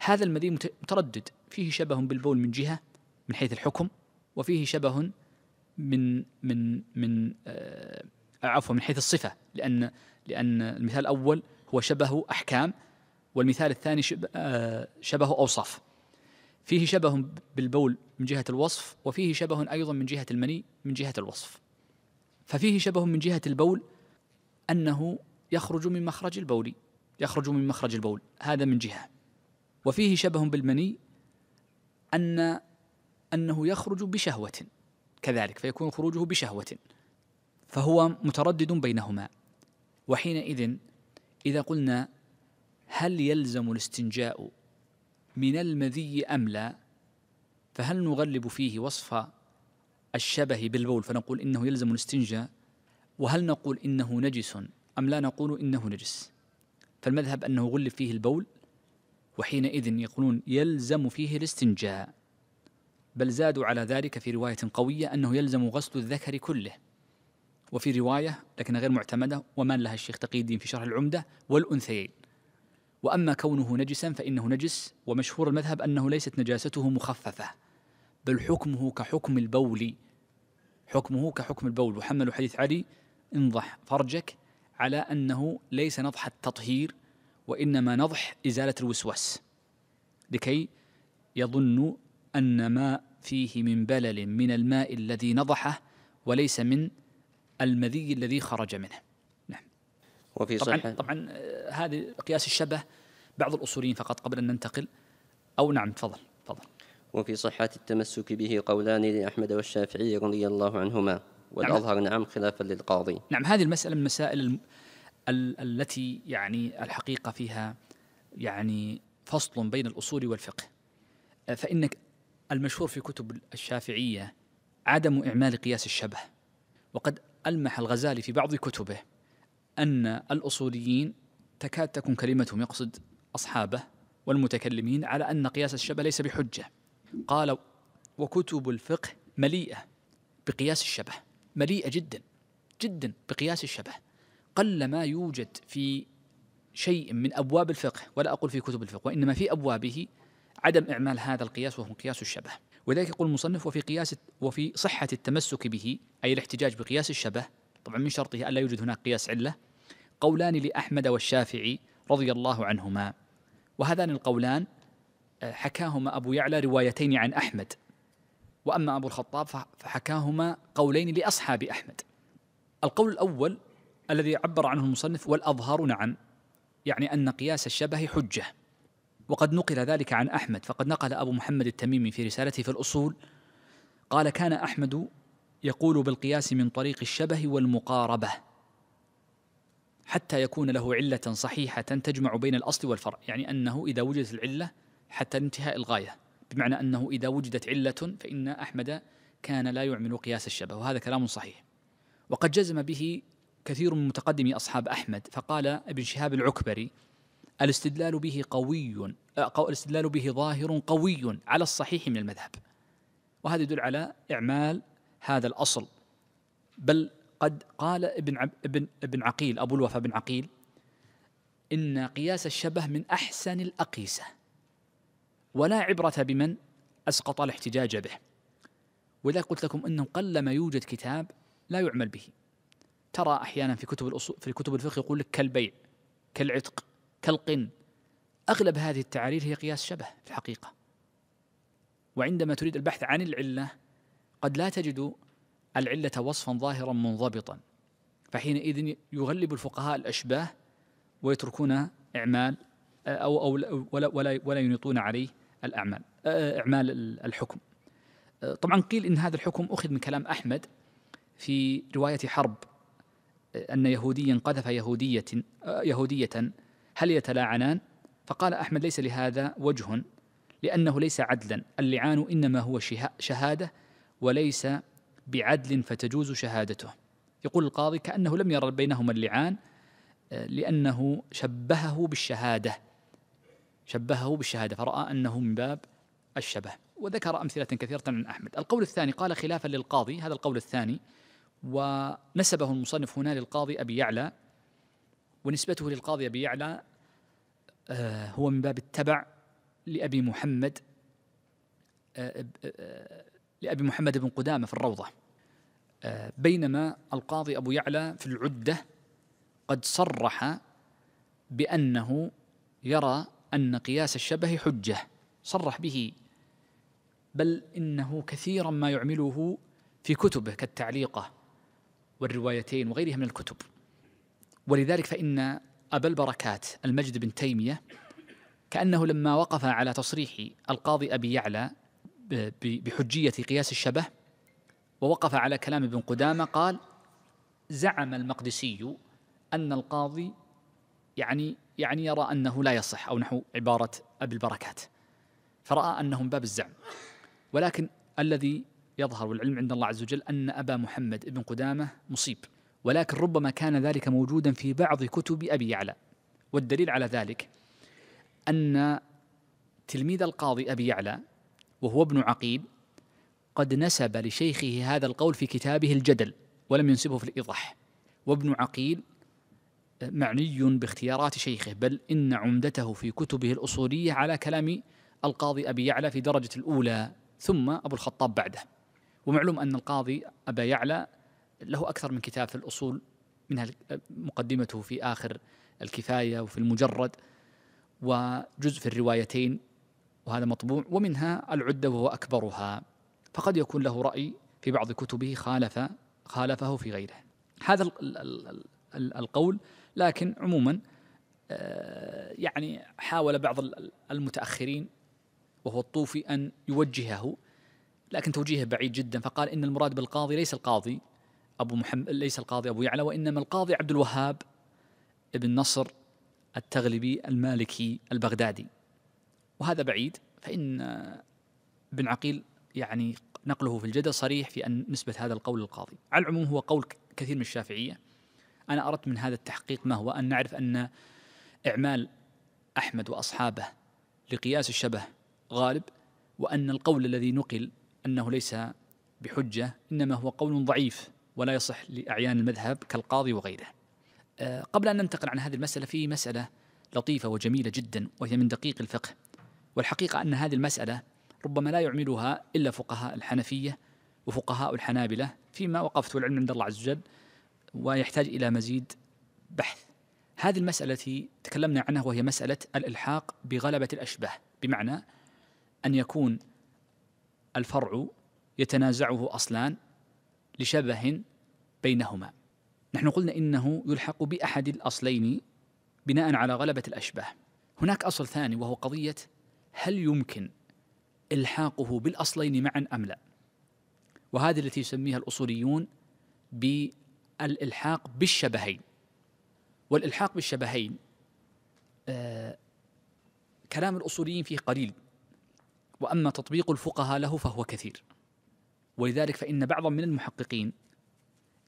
هذا المذي متردد فيه شبه بالبول من جهة من حيث الحكم وفيه شبه من من من آه عفوا من حيث الصفة لأن لأن المثال الأول هو شبه أحكام والمثال الثاني شبه, آه شبه أوصاف فيه شبه بالبول من جهة الوصف وفيه شبه أيضا من جهة المني من جهة الوصف ففيه شبه من جهة البول أنه يخرج من مخرج البول يخرج من مخرج البول هذا من جهة وفيه شبه بالمني أن أنه يخرج بشهوة كذلك فيكون خروجه بشهوة فهو متردد بينهما وحينئذ إذا قلنا هل يلزم الاستنجاء من المذي أم لا فهل نغلب فيه وصف الشبه بالبول فنقول إنه يلزم الاستنجاء وهل نقول إنه نجس أم لا نقول إنه نجس فالمذهب أنه غلف فيه البول وحينئذ يقولون يلزم فيه الاستنجاء بل زادوا على ذلك في رواية قوية أنه يلزم غسل الذكر كله وفي رواية لكن غير معتمدة ومن لها الشيخ تقي الدين في شرح العمدة والأنثيين وأما كونه نجسا فإنه نجس ومشهور المذهب أنه ليست نجاسته مخففة بل حكمه كحكم البول حكمه كحكم البول وحملوا حديث علي انضح فرجك على انه ليس نضح التطهير وانما نضح ازاله الوسواس لكي يظن ان ما فيه من بلل من الماء الذي نضحه وليس من المذي الذي خرج منه نعم وفي طبعا طبعا آه، هذه قياس الشبه بعض الاصوليين فقط قبل ان ننتقل او نعم تفضل تفضل وفي صحة التمسك به قولان لأحمد والشافعي رضي الله عنهما نعم. والأظهر نعم, نعم خلافا للقاضي نعم هذه المسألة من المسائل الم... ال... التي يعني الحقيقة فيها يعني فصل بين الأصول والفقه فإن المشهور في كتب الشافعية عدم إعمال قياس الشبه وقد ألمح الغزالي في بعض كتبه أن الأصوليين تكاد تكون كلمتهم يقصد أصحابه والمتكلمين على أن قياس الشبه ليس بحجة قال وكتب الفقه مليئة بقياس الشبه مليئة جدا جدا بقياس الشبه قل ما يوجد في شيء من أبواب الفقه ولا أقول في كتب الفقه وإنما في أبوابه عدم إعمال هذا القياس وهو قياس الشبه ولذلك يقول المصنف وفي قياس وفي صحة التمسك به أي الاحتجاج بقياس الشبه طبعا من شرطه ألا يوجد هناك قياس علة قولان لأحمد والشافعي رضي الله عنهما وهذان القولان آه، حكاهما أبو يعلى روايتين عن أحمد وأما أبو الخطاب فحكاهما قولين لأصحاب أحمد القول الأول الذي عبر عنه المصنف والأظهر نعم يعني أن قياس الشبه حجة وقد نقل ذلك عن أحمد فقد نقل أبو محمد التميمي في رسالته في الأصول قال كان أحمد يقول بالقياس من طريق الشبه والمقاربة حتى يكون له علة صحيحة تجمع بين الأصل والفرع يعني أنه إذا وجدت العلة حتى انتهاء الغاية بمعنى أنه إذا وجدت علة فإن أحمد كان لا يعمل قياس الشبه وهذا كلام صحيح وقد جزم به كثير من متقدمي أصحاب أحمد فقال ابن شهاب العكبري الاستدلال به قوي آه، الاستدلال به ظاهر قوي على الصحيح من المذهب وهذا يدل على إعمال هذا الأصل بل قد قال ابن ابن ابن عقيل أبو الوفا بن عقيل إن قياس الشبه من أحسن الأقيسة ولا عبرة بمن أسقط الاحتجاج به وإذا قلت لكم أنه قلما يوجد كتاب لا يعمل به ترى أحيانا في كتب الأصول في كتب الفقه يقول لك كالبيع كالعتق كالقن أغلب هذه التعارير هي قياس شبه في الحقيقة وعندما تريد البحث عن العلة قد لا تجد العلة وصفا ظاهرا منضبطا فحينئذ يغلب الفقهاء الأشباه ويتركون إعمال أو, أو ولا, ولا, ولا ينيطون عليه الأعمال آه، إعمال الحكم آه، طبعا قيل إن هذا الحكم أخذ من كلام أحمد في رواية حرب آه، أن يهوديا قذف يهودية يهودية هل يتلاعنان؟ فقال أحمد ليس لهذا وجه لأنه ليس عدلا اللعان إنما هو شهادة وليس بعدل فتجوز شهادته يقول القاضي كأنه لم يرى بينهما اللعان لأنه شبهه بالشهادة شبهه بالشهادة فرأى أنه من باب الشبه وذكر أمثلة كثيرة عن أحمد القول الثاني قال خلافا للقاضي هذا القول الثاني ونسبه المصنف هنا للقاضي أبي يعلى ونسبته للقاضي أبي يعلى آه، هو من باب التبع لأبي محمد آه، آه، لأبي محمد بن قدامة في الروضة بينما القاضي أبو يعلى في العدة قد صرح بأنه يرى أن قياس الشبه حجة صرح به بل إنه كثيرا ما يعمله في كتبه كالتعليقة والروايتين وغيرها من الكتب ولذلك فإن أبا البركات المجد بن تيمية كأنه لما وقف على تصريح القاضي أبي يعلى بحجية قياس الشبه ووقف على كلام ابن قدامة قال زعم المقدسي أن القاضي يعني يعني يرى أنه لا يصح أو نحو عبارة أبي البركات فرأى أنه من باب الزعم ولكن الذي يظهر والعلم عند الله عز وجل أن أبا محمد بن قدامة مصيب ولكن ربما كان ذلك موجودا في بعض كتب أبي يعلى والدليل على ذلك أن تلميذ القاضي أبي يعلى وهو ابن عقيل قد نسب لشيخه هذا القول في كتابه الجدل ولم ينسبه في الإيضاح وابن عقيل معني باختيارات شيخه بل إن عمدته في كتبه الأصولية على كلام القاضي أبي يعلى في درجة الأولى ثم أبو الخطاب بعده ومعلوم أن القاضي أبا يعلى له أكثر من كتاب في الأصول منها مقدمته في آخر الكفاية وفي المجرد وجزء في الروايتين وهذا مطبوع ومنها العدة وهو أكبرها فقد يكون له رأي في بعض كتبه خالف خالفه في غيره هذا القول لكن عموما آه، يعني حاول بعض المتأخرين وهو الطوفي أن يوجهه لكن توجيهه بعيد جدا فقال إن المراد بالقاضي ليس القاضي أبو محمد ليس القاضي أبو يعلى وإنما القاضي عبد الوهاب ابن نصر التغلبي المالكي البغدادي وهذا بعيد فإن ابن عقيل يعني نقله في الجدل صريح في أن نسبة هذا القول للقاضي على العموم هو قول كثير من الشافعية أنا أردت من هذا التحقيق ما هو أن نعرف أن إعمال أحمد وأصحابه لقياس الشبه غالب وأن القول الذي نقل أنه ليس بحجة إنما هو قول ضعيف ولا يصح لأعيان المذهب كالقاضي وغيره أه، قبل أن ننتقل عن هذه المسألة في مسألة لطيفة وجميلة جدا وهي من دقيق الفقه والحقيقة أن هذه المسألة ربما لا يعملها إلا فقهاء الحنفية وفقهاء الحنابلة فيما وقفت والعلم عند الله عز وجل ويحتاج إلى مزيد بحث هذه المسألة التي تكلمنا عنها وهي مسألة الإلحاق بغلبة الأشباه بمعنى أن يكون الفرع يتنازعه أصلان لشبه بينهما نحن قلنا إنه يلحق بأحد الأصلين بناء على غلبة الأشباه هناك أصل ثاني وهو قضية هل يمكن إلحاقه بالأصلين معا أم لا وهذه التي يسميها الأصوليون الإلحاق بالشبهين والإلحاق بالشبهين آه كلام الأصوليين فيه قليل وأما تطبيق الفقهاء له فهو كثير ولذلك فإن بعضا من المحققين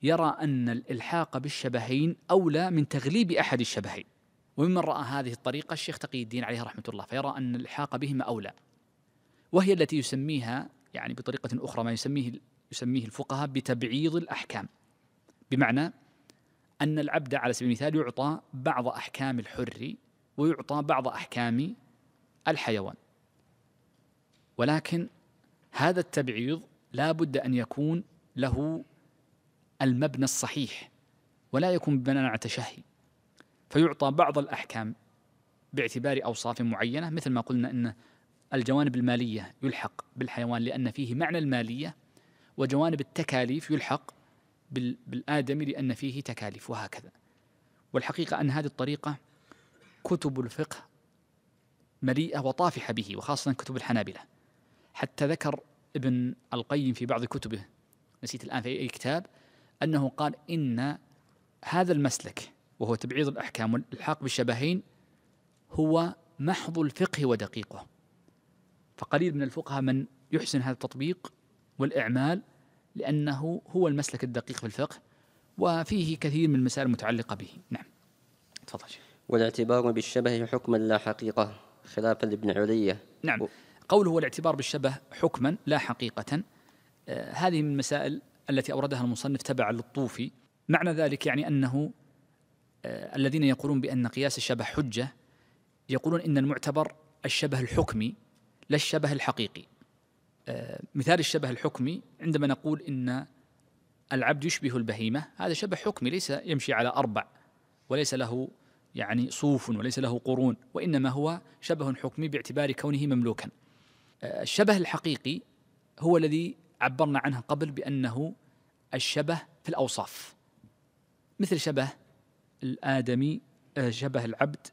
يرى أن الإلحاق بالشبهين أولى من تغليب أحد الشبهين وممن رأى هذه الطريقة الشيخ تقي الدين عليه رحمة الله فيرى أن الإلحاق بهما أولى وهي التي يسميها يعني بطريقة أخرى ما يسميه يسميه الفقهاء بتبعيض الأحكام بمعنى أن العبد على سبيل المثال يعطى بعض أحكام الحر ويعطى بعض أحكام الحيوان ولكن هذا التبعيض لا بد أن يكون له المبنى الصحيح ولا يكون بناء على تشهي فيعطى بعض الأحكام باعتبار أوصاف معينة مثل ما قلنا أن الجوانب المالية يلحق بالحيوان لأن فيه معنى المالية وجوانب التكاليف يلحق بالآدمي لأن فيه تكاليف وهكذا والحقيقة أن هذه الطريقة كتب الفقه مليئة وطافحة به وخاصة كتب الحنابلة حتى ذكر ابن القيم في بعض كتبه نسيت الآن في أي كتاب أنه قال إن هذا المسلك وهو تبعيض الأحكام والإلحاق بالشبهين هو محض الفقه ودقيقه فقليل من الفقهاء من يحسن هذا التطبيق والإعمال لأنه هو المسلك الدقيق في الفقه وفيه كثير من المسائل المتعلقة به نعم تفضل والاعتبار بالشبه حكما لا حقيقة خلافا لابن علية نعم و... قوله الاعتبار بالشبه حكما لا حقيقة آه هذه من المسائل التي أوردها المصنف تبعا للطوفي معنى ذلك يعني أنه آه الذين يقولون بأن قياس الشبه حجة يقولون إن المعتبر الشبه الحكمي لا الشبه الحقيقي مثال الشبه الحكمي عندما نقول ان العبد يشبه البهيمه هذا شبه حكمي ليس يمشي على اربع وليس له يعني صوف وليس له قرون وانما هو شبه حكمي باعتبار كونه مملوكا. الشبه الحقيقي هو الذي عبرنا عنه قبل بانه الشبه في الاوصاف. مثل شبه الادمي شبه العبد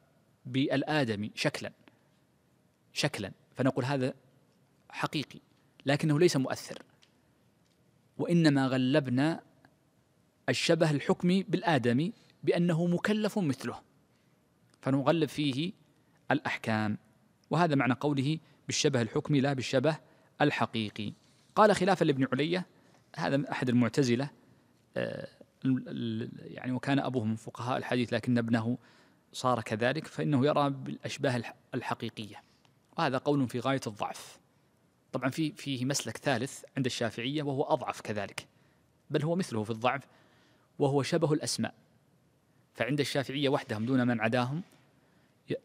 بالادمي شكلا شكلا فنقول هذا حقيقي لكنه ليس مؤثر وإنما غلبنا الشبه الحكمي بالآدمي بأنه مكلف مثله فنغلب فيه الأحكام وهذا معنى قوله بالشبه الحكمي لا بالشبه الحقيقي قال خلافا لابن علية هذا أحد المعتزلة آه، يعني وكان أبوه من فقهاء الحديث لكن ابنه صار كذلك فإنه يرى بالأشباه الحقيقية وهذا قول في غاية الضعف طبعا في فيه مسلك ثالث عند الشافعية وهو أضعف كذلك بل هو مثله في الضعف وهو شبه الأسماء فعند الشافعية وحدهم دون من عداهم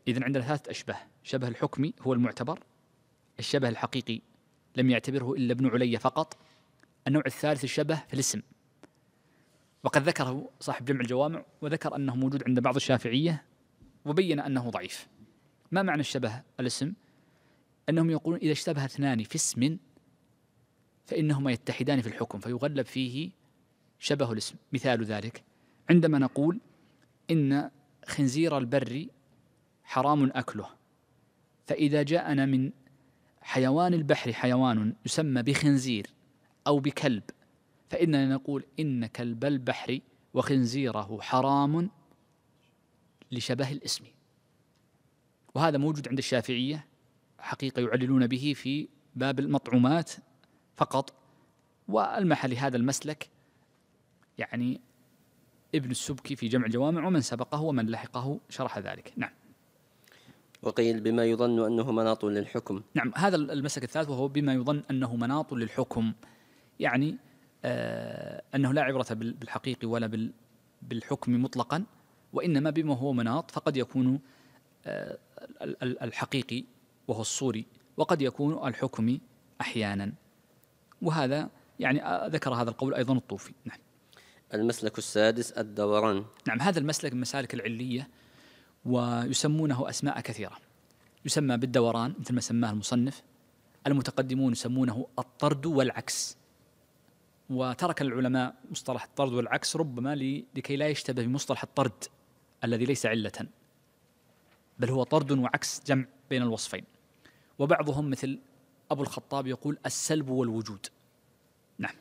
إذن عندنا ثلاثة أشباه شبه الحكمي هو المعتبر الشبه الحقيقي لم يعتبره إلا ابن علي فقط النوع الثالث الشبه في الاسم وقد ذكره صاحب جمع الجوامع وذكر أنه موجود عند بعض الشافعية وبين أنه ضعيف ما معنى الشبه الاسم؟ أنهم يقولون إذا اشتبه اثنان في اسم فإنهما يتحدان في الحكم فيغلب فيه شبه الاسم مثال ذلك عندما نقول إن خنزير البر حرام أكله فإذا جاءنا من حيوان البحر حيوان يسمى بخنزير أو بكلب فإننا نقول إن كلب البحر وخنزيره حرام لشبه الاسم وهذا موجود عند الشافعية حقيقة يعللون به في باب المطعومات فقط والمح لهذا المسلك يعني ابن السبكي في جمع الجوامع ومن سبقه ومن لحقه شرح ذلك نعم وقيل بما يظن أنه مناط للحكم نعم هذا المسلك الثالث وهو بما يظن أنه مناط للحكم يعني آه أنه لا عبرة بالحقيق ولا بالحكم مطلقا وإنما بما هو مناط فقد يكون آه الحقيقي وهو الصوري وقد يكون الحكمي أحيانا وهذا يعني ذكر هذا القول أيضا الطوفي نعم المسلك السادس الدوران نعم هذا المسلك من المسالك العلية ويسمونه أسماء كثيرة يسمى بالدوران مثل ما سماه المصنف المتقدمون يسمونه الطرد والعكس وترك العلماء مصطلح الطرد والعكس ربما لكي لا يشتبه بمصطلح الطرد الذي ليس علة بل هو طرد وعكس جمع بين الوصفين وبعضهم مثل أبو الخطاب يقول السلب والوجود نعم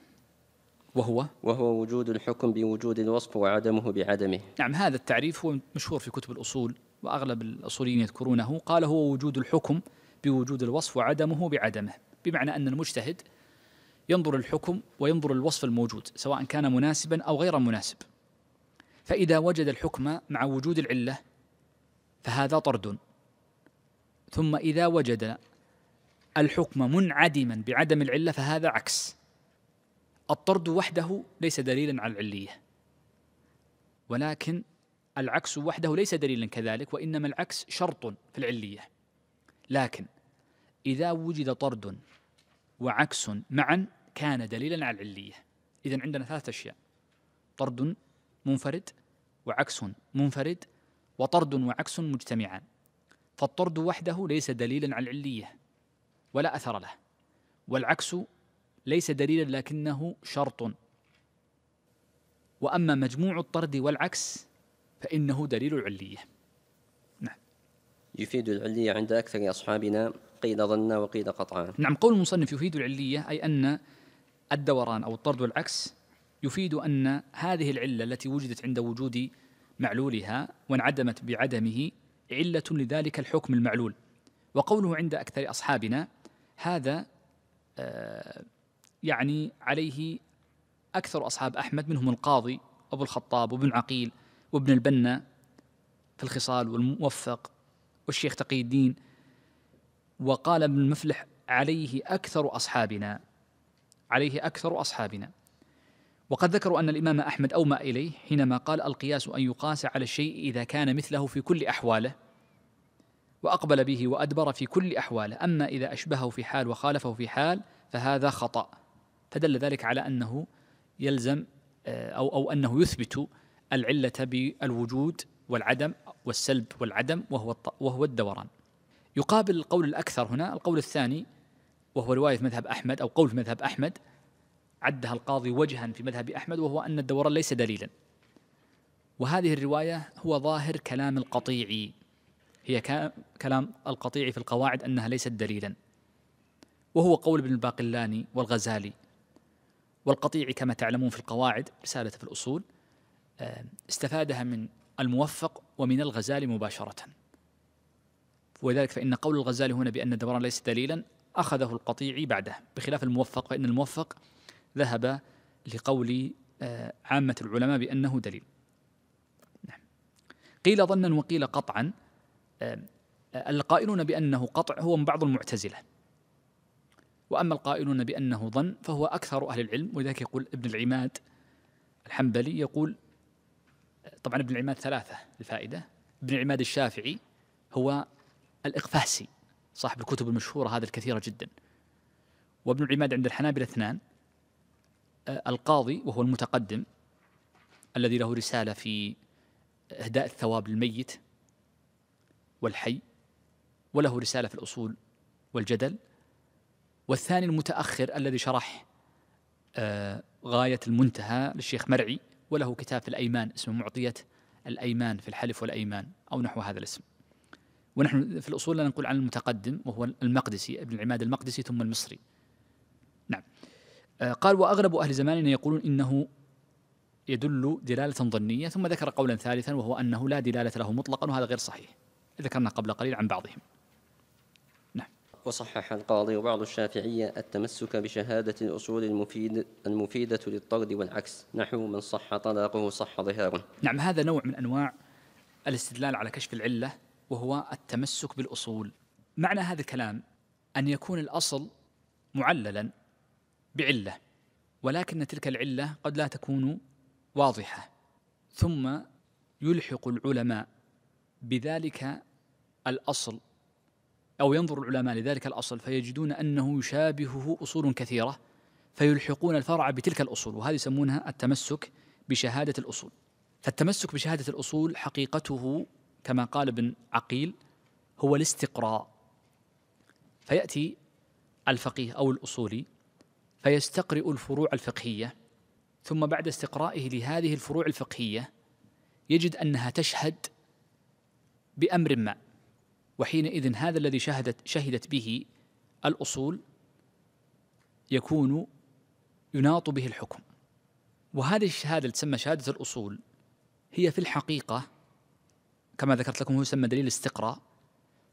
وهو وهو وجود الحكم بوجود الوصف وعدمه بعدمه نعم هذا التعريف هو مشهور في كتب الأصول وأغلب الأصوليين يذكرونه قال هو وجود الحكم بوجود الوصف وعدمه بعدمه بمعنى أن المجتهد ينظر الحكم وينظر الوصف الموجود سواء كان مناسبا أو غير مناسب فإذا وجد الحكم مع وجود العلة فهذا طرد ثم إذا وجد الحكم منعدما بعدم العلة فهذا عكس الطرد وحده ليس دليلا على العلية ولكن العكس وحده ليس دليلا كذلك وإنما العكس شرط في العلية لكن إذا وجد طرد وعكس معا كان دليلا على العلية إذا عندنا ثلاثة أشياء طرد منفرد وعكس منفرد وطرد وعكس مجتمعان فالطرد وحده ليس دليلا على العليه ولا اثر له والعكس ليس دليلا لكنه شرط واما مجموع الطرد والعكس فانه دليل العليه نعم يفيد العليه عند اكثر اصحابنا قيل ظنا وقيل قطعا نعم قول المصنف يفيد العليه اي ان الدوران او الطرد والعكس يفيد ان هذه العله التي وجدت عند وجود معلولها وانعدمت بعدمه علة لذلك الحكم المعلول وقوله عند أكثر أصحابنا هذا آه، يعني عليه أكثر أصحاب أحمد منهم القاضي أبو الخطاب وابن عقيل وابن البنا في الخصال والموفق والشيخ تقي الدين وقال ابن المفلح عليه أكثر أصحابنا عليه أكثر أصحابنا وقد ذكروا أن الإمام أحمد أومأ إليه حينما قال القياس أن يقاس على الشيء إذا كان مثله في كل أحواله وأقبل به وأدبر في كل أحواله أما إذا أشبهه في حال وخالفه في حال فهذا خطأ فدل ذلك على أنه يلزم آه، أو, أو أنه يثبت العلة بالوجود والعدم والسلب والعدم وهو, وهو الدوران يقابل القول الأكثر هنا القول الثاني وهو رواية مذهب أحمد أو قول مذهب أحمد عدها القاضي وجها في مذهب أحمد وهو أن الدوران ليس دليلا وهذه الرواية هو ظاهر كلام القطيعي هي كلام القطيعي في القواعد أنها ليست دليلا وهو قول ابن الباقلاني والغزالي والقطيعي كما تعلمون في القواعد رسالته في الأصول آه، استفادها من الموفق ومن الغزالي مباشرة ولذلك فإن قول الغزالي هنا بأن الدوران ليس دليلا أخذه القطيعي بعده بخلاف الموفق فإن الموفق ذهب لقول آه، عامة العلماء بأنه دليل نعم. قيل ظنا وقيل قطعا آه، آه، القائلون بأنه قطع هو من بعض المعتزلة وأما القائلون بأنه ظن فهو أكثر أهل العلم ولذلك يقول ابن العماد الحنبلي يقول طبعا ابن العماد ثلاثة الفائدة ابن العماد الشافعي هو الإقفاسي صاحب الكتب المشهورة هذا الكثيرة جدا وابن العماد عند الحنابلة اثنان القاضي وهو المتقدم الذي له رسالة في إهداء الثواب للميت والحي وله رسالة في الأصول والجدل والثاني المتأخر الذي شرح آه، غاية المنتهى للشيخ مرعي وله كتاب في الأيمان اسمه معطية الأيمان في الحلف والأيمان أو نحو هذا الاسم ونحن في الأصول لا نقول عن المتقدم وهو المقدسي ابن العماد المقدسي ثم المصري آه، قال واغلب اهل زماننا يقولون انه يدل دلاله ظنيه ثم ذكر قولا ثالثا وهو انه لا دلاله له مطلقا وهذا غير صحيح ذكرنا قبل قليل عن بعضهم نعم وصحح القاضي وبعض الشافعية التمسك بشهادة الأصول المفيد المفيدة للطرد والعكس نحو من صح طلاقه صح ظهاره نعم هذا نوع من أنواع الاستدلال على كشف العلة وهو التمسك بالأصول معنى هذا الكلام أن يكون الأصل معللا بعله ولكن تلك العله قد لا تكون واضحه ثم يلحق العلماء بذلك الاصل او ينظر العلماء لذلك الاصل فيجدون انه يشابهه اصول كثيره فيلحقون الفرع بتلك الاصول وهذه يسمونها التمسك بشهاده الاصول فالتمسك بشهاده الاصول حقيقته كما قال ابن عقيل هو الاستقراء فياتي الفقيه او الاصولي فيستقرئ الفروع الفقهيه ثم بعد استقرائه لهذه الفروع الفقهيه يجد انها تشهد بامر ما وحينئذ هذا الذي شهدت شهدت به الاصول يكون يناط به الحكم وهذه الشهاده اللي تسمى شهاده الاصول هي في الحقيقه كما ذكرت لكم هو يسمى دليل الاستقراء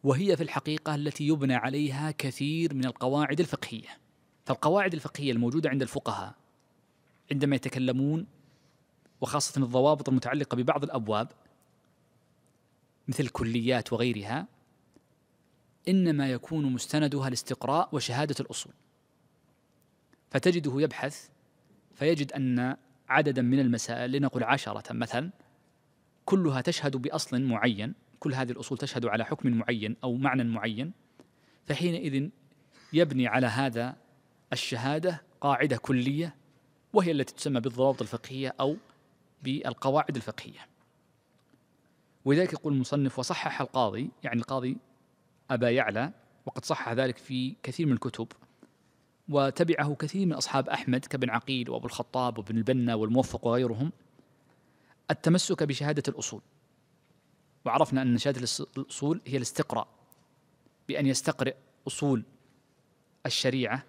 وهي في الحقيقه التي يبنى عليها كثير من القواعد الفقهيه فالقواعد الفقهية الموجودة عند الفقهاء عندما يتكلمون وخاصة الضوابط المتعلقة ببعض الأبواب مثل الكليات وغيرها إنما يكون مستندها الاستقراء وشهادة الأصول فتجده يبحث فيجد أن عددا من المسائل لنقل عشرة مثلا كلها تشهد بأصل معين كل هذه الأصول تشهد على حكم معين أو معنى معين فحينئذ يبني على هذا الشهادة قاعدة كلية وهي التي تسمى بالضوابط الفقهية أو بالقواعد الفقهية ولذلك يقول المصنف وصحح القاضي يعني القاضي أبا يعلى وقد صحح ذلك في كثير من الكتب وتبعه كثير من أصحاب أحمد كابن عقيل وأبو الخطاب وابن البنا والموفق وغيرهم التمسك بشهادة الأصول وعرفنا أن شهادة الأصول هي الاستقراء بأن يستقرئ أصول الشريعة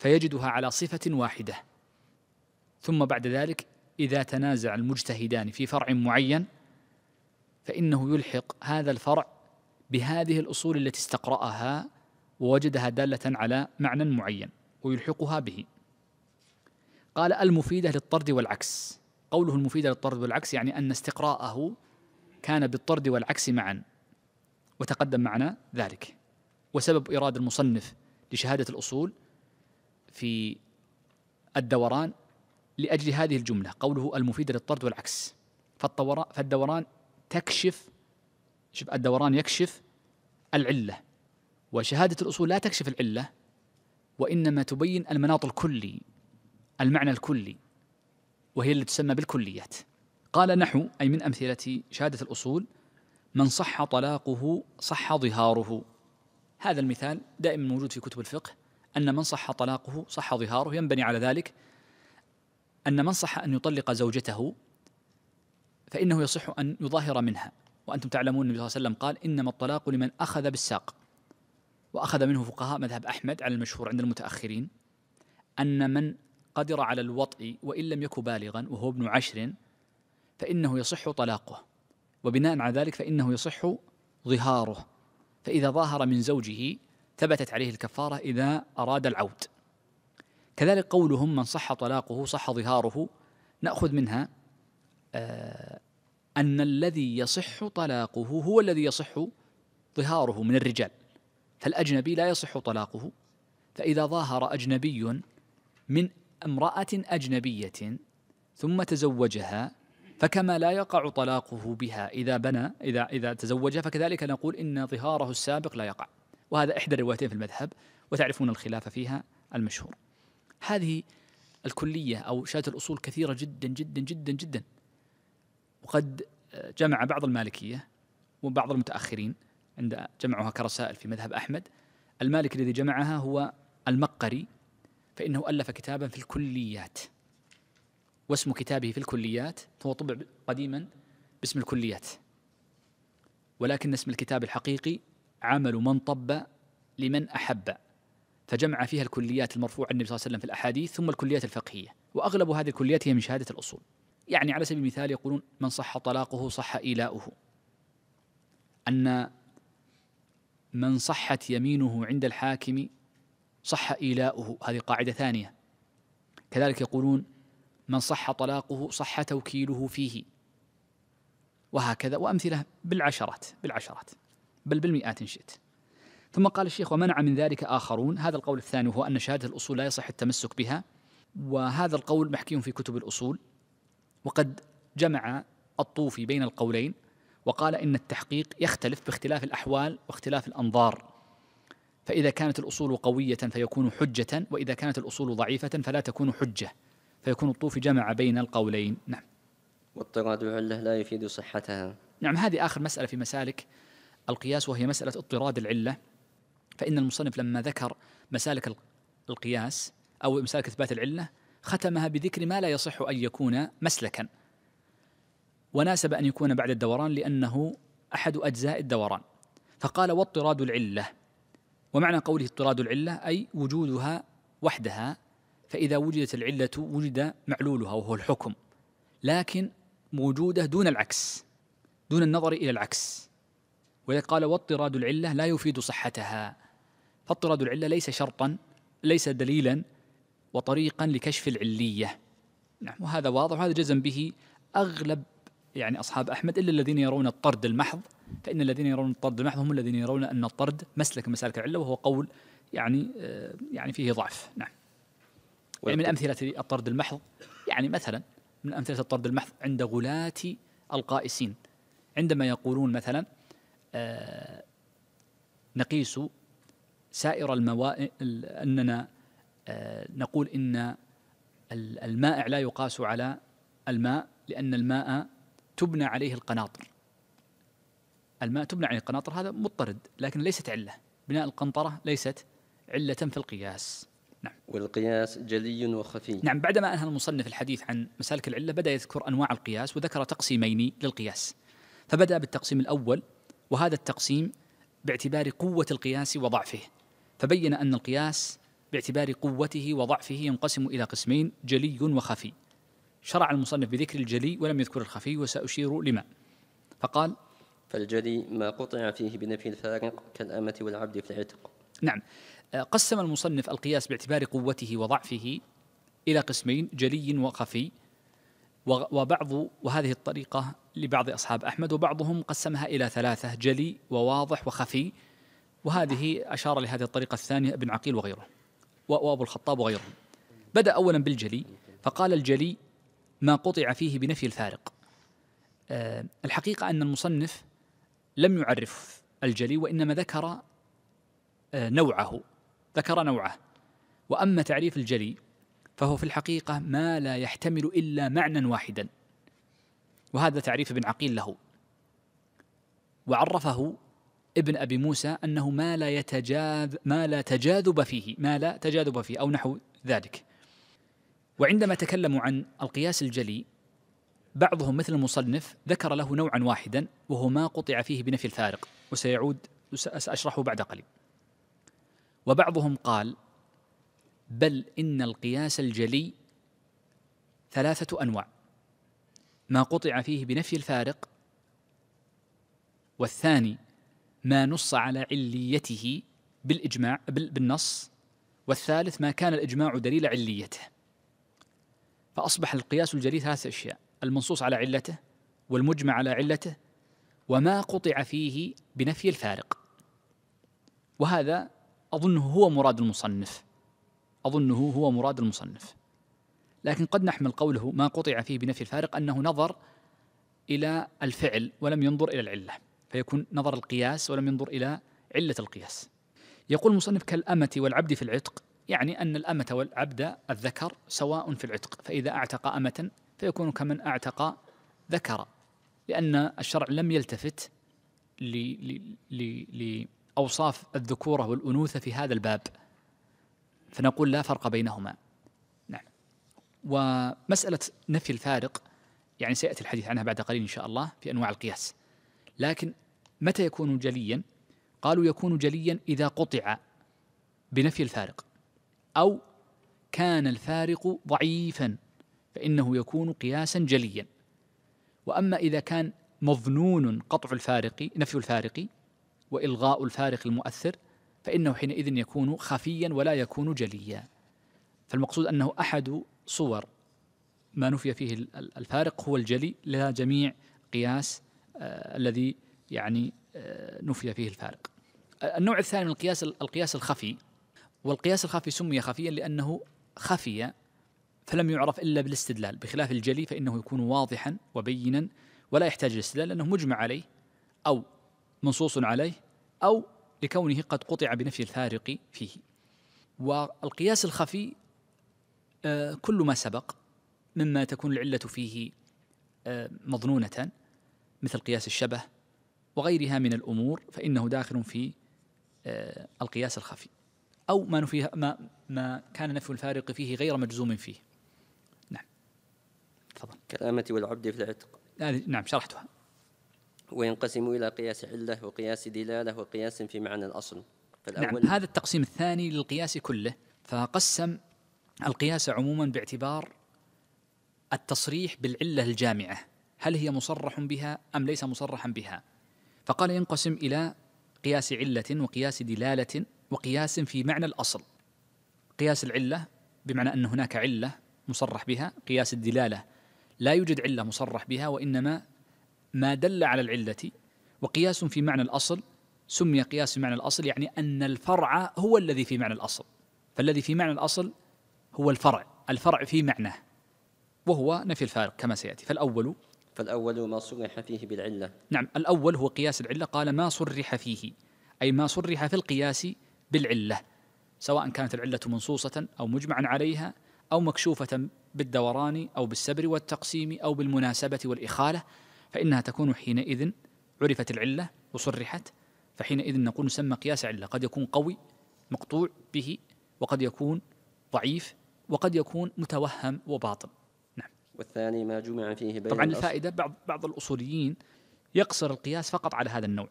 فيجدها على صفة واحدة ثم بعد ذلك إذا تنازع المجتهدان في فرع معين فإنه يلحق هذا الفرع بهذه الأصول التي استقرأها ووجدها دالة على معنى معين ويلحقها به قال المفيدة للطرد والعكس قوله المفيدة للطرد والعكس يعني أن استقراءه كان بالطرد والعكس معا وتقدم معنا ذلك وسبب إرادة المصنف لشهادة الأصول في الدوران لأجل هذه الجملة قوله المفيد للطرد والعكس فالدوران تكشف شوف الدوران يكشف العلة وشهادة الأصول لا تكشف العلة وإنما تبين المناط الكلي المعنى الكلي وهي اللي تسمى بالكليات قال نحو أي من أمثلة شهادة الأصول من صح طلاقه صح ظهاره هذا المثال دائما موجود في كتب الفقه أن من صح طلاقه صح ظهاره ينبني على ذلك أن من صح أن يطلق زوجته فإنه يصح أن يظاهر منها وأنتم تعلمون النبي صلى الله عليه وسلم قال إنما الطلاق لمن أخذ بالساق وأخذ منه فقهاء مذهب أحمد على المشهور عند المتأخرين أن من قدر على الوطء وإن لم يكن بالغا وهو ابن عشر فإنه يصح طلاقه وبناء على ذلك فإنه يصح ظهاره فإذا ظاهر من زوجه ثبتت عليه الكفارة إذا أراد العود كذلك قولهم من صح طلاقه صح ظهاره نأخذ منها آه، أن الذي يصح طلاقه هو الذي يصح ظهاره من الرجال فالأجنبي لا يصح طلاقه فإذا ظاهر أجنبي من امرأة أجنبية ثم تزوجها فكما لا يقع طلاقه بها إذا بنى إذا إذا تزوجها فكذلك نقول إن ظهاره السابق لا يقع وهذا إحدى الروايتين في المذهب وتعرفون الخلاف فيها المشهور هذه الكلية أو شات الأصول كثيرة جدا جدا جدا جدا وقد جمع بعض المالكية وبعض المتأخرين عند جمعها كرسائل في مذهب أحمد المالك الذي جمعها هو المقري فإنه ألف كتابا في الكليات واسم كتابه في الكليات هو طبع قديما باسم الكليات ولكن اسم الكتاب الحقيقي عمل من طب لمن أحب فجمع فيها الكليات المرفوعة النبي صلى الله عليه وسلم في الأحاديث ثم الكليات الفقهية وأغلب هذه الكليات هي من شهادة الأصول يعني على سبيل المثال يقولون من صح طلاقه صح إيلاؤه أن من صحت يمينه عند الحاكم صح إيلاؤه هذه قاعدة ثانية كذلك يقولون من صح طلاقه صح توكيله فيه وهكذا وأمثلة بالعشرات بالعشرات بل بالمئات إن شئت ثم قال الشيخ ومنع من ذلك آخرون هذا القول الثاني وهو أن شهادة الأصول لا يصح التمسك بها وهذا القول محكي في كتب الأصول وقد جمع الطوفي بين القولين وقال إن التحقيق يختلف باختلاف الأحوال واختلاف الأنظار فإذا كانت الأصول قوية فيكون حجة وإذا كانت الأصول ضعيفة فلا تكون حجة فيكون الطوفي جمع بين القولين نعم واضطراد العلة لا يفيد صحتها نعم هذه آخر مسألة في مسالك القياس وهي مسألة اضطراد العلة فإن المصنف لما ذكر مسالك القياس أو مسالك إثبات العلة ختمها بذكر ما لا يصح أن يكون مسلكا وناسب أن يكون بعد الدوران لأنه أحد أجزاء الدوران فقال واضطراد العلة ومعنى قوله اضطراد العلة أي وجودها وحدها فإذا وجدت العلة وجد معلولها وهو الحكم لكن موجودة دون العكس دون النظر إلى العكس ولذلك قال واضطراد العلة لا يفيد صحتها فاضطراد العلة ليس شرطا ليس دليلا وطريقا لكشف العلية نعم وهذا واضح وهذا جزم به أغلب يعني أصحاب أحمد إلا الذين يرون الطرد المحض فإن الذين يرون الطرد المحض هم الذين يرون أن الطرد مسلك مسالك العلة وهو قول يعني آه، يعني فيه ضعف نعم يعني من أمثلة الطرد المحض يعني مثلا من أمثلة الطرد المحض عند غلاة القائسين عندما يقولون مثلا آه، نقيس سائر الموائع أننا آه، نقول إن المائع لا يقاس على الماء لأن الماء تبنى عليه القناطر الماء تبنى عليه القناطر هذا مضطرد لكن ليست علة بناء القنطرة ليست علة في القياس نعم والقياس جلي وخفي نعم بعدما أنهى المصنف الحديث عن مسالك العلة بدأ يذكر أنواع القياس وذكر تقسيمين للقياس فبدأ بالتقسيم الأول وهذا التقسيم باعتبار قوة القياس وضعفه فبين أن القياس باعتبار قوته وضعفه ينقسم إلى قسمين جلي وخفي شرع المصنف بذكر الجلي ولم يذكر الخفي وسأشير لما فقال فالجلي ما قطع فيه بنفي الفارق كالأمة والعبد في العتق نعم آه، قسم المصنف القياس باعتبار قوته وضعفه إلى قسمين جلي وخفي وبعض وهذه الطريقة لبعض أصحاب أحمد وبعضهم قسمها إلى ثلاثة جلي وواضح وخفي وهذه أشار لهذه الطريقة الثانية ابن عقيل وغيره وأبو الخطاب وغيره بدأ أولا بالجلي فقال الجلي ما قطع فيه بنفي الفارق آه، الحقيقة أن المصنف لم يعرف الجلي وإنما ذكر آه، نوعه ذكر نوعه وأما تعريف الجلي فهو في الحقيقة ما لا يحتمل إلا معنى واحدا وهذا تعريف ابن عقيل له وعرفه ابن أبي موسى أنه ما لا يتجاذ ما لا تجاذب فيه ما لا تجاذب فيه أو نحو ذلك وعندما تكلموا عن القياس الجلي بعضهم مثل المصنف ذكر له نوعا واحدا وهو ما قطع فيه بنفي الفارق وسيعود سأشرحه بعد قليل وبعضهم قال بل إن القياس الجلي ثلاثة أنواع ما قطع فيه بنفي الفارق والثاني ما نص على عليته بالإجماع بالنص والثالث ما كان الإجماع دليل عليته فأصبح القياس الجلي ثلاثة أشياء المنصوص على علته والمجمع على علته وما قطع فيه بنفي الفارق وهذا أظنه هو مراد المصنف أظنه هو مراد المصنف لكن قد نحمل قوله ما قطع فيه بنفي الفارق أنه نظر إلى الفعل ولم ينظر إلى العلة فيكون نظر القياس ولم ينظر إلى علة القياس يقول المصنف كالأمة والعبد في العتق يعني أن الأمة والعبد الذكر سواء في العتق فإذا أعتق أمة فيكون كمن أعتق ذكر لأن الشرع لم يلتفت لأوصاف الذكورة والأنوثة في هذا الباب فنقول لا فرق بينهما نعم ومسألة نفي الفارق يعني سيأتي الحديث عنها بعد قليل إن شاء الله في أنواع القياس لكن متى يكون جليا قالوا يكون جليا إذا قطع بنفي الفارق أو كان الفارق ضعيفا فإنه يكون قياسا جليا وأما إذا كان مظنون قطع الفارق نفي الفارق وإلغاء الفارق المؤثر فإنه حينئذ يكون خفيا ولا يكون جليا فالمقصود أنه أحد صور ما نفي فيه الفارق هو الجلي لها جميع قياس آه، الذي يعني آه، نفي فيه الفارق آه، النوع الثاني من القياس القياس الخفي والقياس الخفي سمي خفيا لأنه خفي فلم يعرف إلا بالاستدلال بخلاف الجلي فإنه يكون واضحا وبينا ولا يحتاج الاستدلال لأنه مجمع عليه أو منصوص عليه أو لكونه قد قطع بنفي الفارق فيه والقياس الخفي آه، كل ما سبق مما تكون العلة فيه آه، مظنونة مثل قياس الشبه وغيرها من الأمور فإنه داخل في آه، القياس الخفي أو ما, نفيها ما, ما كان نفي الفارق فيه غير مجزوم فيه نعم تفضل كلامتي والعبد في العتق نعم شرحتها وينقسم إلى قياس علة وقياس دلالة وقياس في معنى الأصل نعم، فالأول نعم هذا التقسيم الثاني للقياس كله فقسم القياس عموما باعتبار التصريح بالعلة الجامعة هل هي مصرح بها أم ليس مصرحا بها فقال ينقسم إلى قياس علة وقياس دلالة وقياس في معنى الأصل قياس العلة بمعنى أن هناك علة مصرح بها قياس الدلالة لا يوجد علة مصرح بها وإنما ما دل على العلة وقياس في معنى الأصل سمي قياس في معنى الأصل يعني أن الفرع هو الذي في معنى الأصل فالذي في معنى الأصل هو الفرع الفرع في معناه وهو نفي الفارق كما سيأتي فالأول فالأول ما صرح فيه بالعلة نعم الأول هو قياس العلة قال ما صرح فيه أي ما صرح في القياس بالعلة سواء كانت العلة منصوصة أو مجمعا عليها أو مكشوفة بالدوران أو بالسبر والتقسيم أو بالمناسبة والإخالة فإنها تكون حينئذ عرفت العلة وصرحت فحينئذ نقول نسمى قياس علة قد يكون قوي مقطوع به وقد يكون ضعيف وقد يكون متوهم وباطل نعم والثاني ما جمع فيه بين طبعا الفائدة بعض بعض الأصوليين يقصر القياس فقط على هذا النوع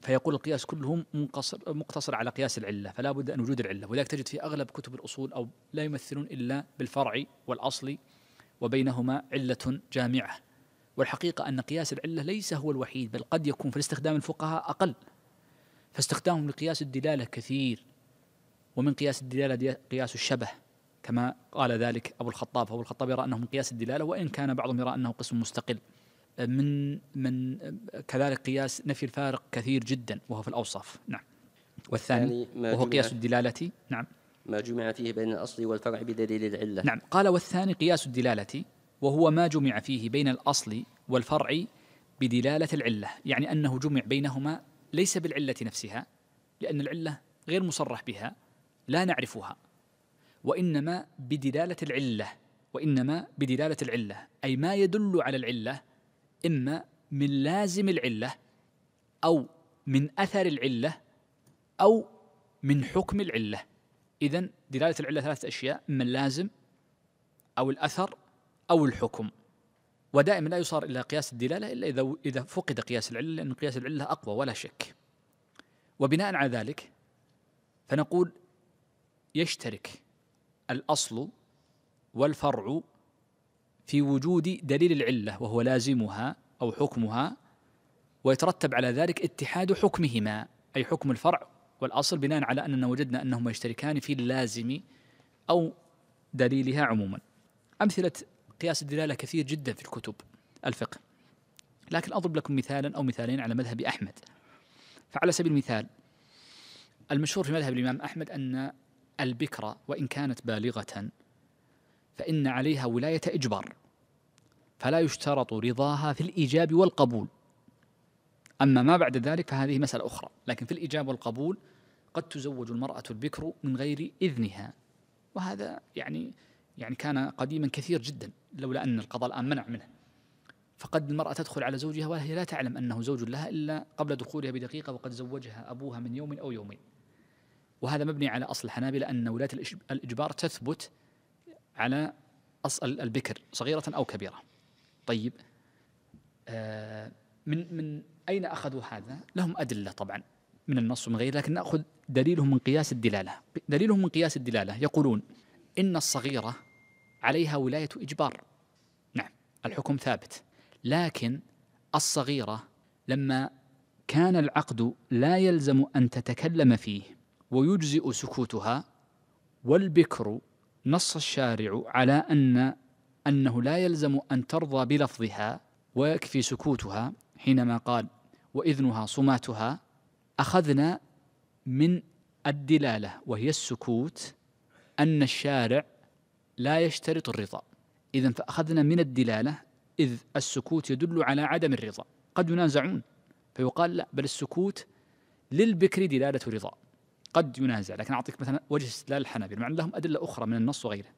فيقول القياس كله منقصر مقتصر على قياس العله فلا بد ان وجود العله ولذلك تجد في اغلب كتب الاصول او لا يمثلون الا بالفرع والاصل وبينهما عله جامعه والحقيقة أن قياس العلة ليس هو الوحيد بل قد يكون في استخدام الفقهاء أقل فاستخدامهم لقياس الدلالة كثير ومن قياس الدلالة قياس الشبه كما قال ذلك أبو الخطاب فأبو الخطاب يرى أنه من قياس الدلالة وإن كان بعضهم يرى أنه قسم مستقل من من كذلك قياس نفي الفارق كثير جدا وهو في الأوصاف نعم والثاني يعني وهو قياس الدلالة نعم ما جمع فيه بين الأصل والفرع بدليل العلة نعم قال والثاني قياس الدلالة وهو ما جمع فيه بين الأصل والفرع بدلالة العلة يعني أنه جمع بينهما ليس بالعلة نفسها لأن العلة غير مصرح بها لا نعرفها وإنما بدلالة العلة وإنما بدلالة العلة أي ما يدل على العلة إما من لازم العلة أو من أثر العلة أو من حكم العلة إذا دلالة العلة ثلاثة أشياء إما اللازم أو الأثر أو الحكم ودائما لا يصار إلى قياس الدلالة إلا إذا إذا فقد قياس العلة لأن قياس العلة أقوى ولا شك وبناء على ذلك فنقول يشترك الأصل والفرع في وجود دليل العلة وهو لازمها أو حكمها ويترتب على ذلك اتحاد حكمهما أي حكم الفرع والأصل بناء على أننا وجدنا أنهما يشتركان في اللازم أو دليلها عموما أمثلة قياس الدلالة كثير جدا في الكتب الفقه لكن أضرب لكم مثالا أو مثالين على مذهب أحمد فعلى سبيل المثال المشهور في مذهب الإمام أحمد أن البكرة وإن كانت بالغة فإن عليها ولاية إجبار فلا يشترط رضاها في الإيجاب والقبول أما ما بعد ذلك فهذه مسألة أخرى لكن في الإيجاب والقبول قد تزوج المرأة البكر من غير إذنها وهذا يعني يعني كان قديما كثير جدا لولا أن القضاء الآن منع منه فقد المرأة تدخل على زوجها وهي لا تعلم أنه زوج لها إلا قبل دخولها بدقيقة وقد زوجها أبوها من يوم أو يومين وهذا مبني على أصل الحنابلة أن ولاه الإجبار تثبت على أصل البكر صغيرة أو كبيرة طيب آه من من أين أخذوا هذا؟ لهم أدلة طبعا من النص ومن غيره لكن نأخذ دليلهم من قياس الدلالة دليلهم من قياس الدلالة يقولون إن الصغيرة عليها ولاية إجبار نعم الحكم ثابت لكن الصغيرة لما كان العقد لا يلزم أن تتكلم فيه ويجزئ سكوتها والبكر نص الشارع على أن أنه لا يلزم أن ترضى بلفظها ويكفي سكوتها حينما قال وإذنها صماتها أخذنا من الدلالة وهي السكوت أن الشارع لا يشترط الرضا إذا فأخذنا من الدلالة إذ السكوت يدل على عدم الرضا قد ينازعون فيقال لا بل السكوت للبكر دلالة رضا قد ينازع لكن أعطيك مثلا وجه استدلال الحنابلة مع أن لهم أدلة أخرى من النص وغيره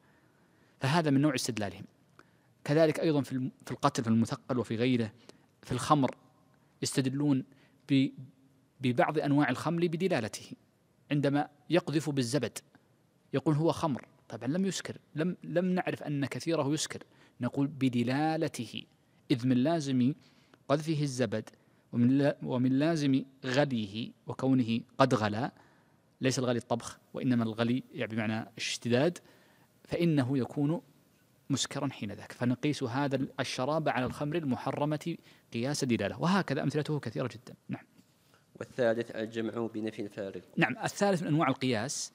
فهذا من نوع استدلالهم كذلك أيضا في القتل في المثقل وفي غيره في الخمر يستدلون ببعض أنواع الخمر بدلالته عندما يقذف بالزبد يقول هو خمر طبعا لم يسكر لم لم نعرف ان كثيره يسكر نقول بدلالته اذ من لازم قذفه الزبد ومن ومن لازم غليه وكونه قد غلا ليس الغلي الطبخ وانما الغلي يعني بمعنى اشتداد فانه يكون مسكرا حين ذاك فنقيس هذا الشراب على الخمر المحرمة قياس دلالة وهكذا أمثلته كثيرة جدا نعم والثالث الجمع بنفي الفارق نعم الثالث من أنواع القياس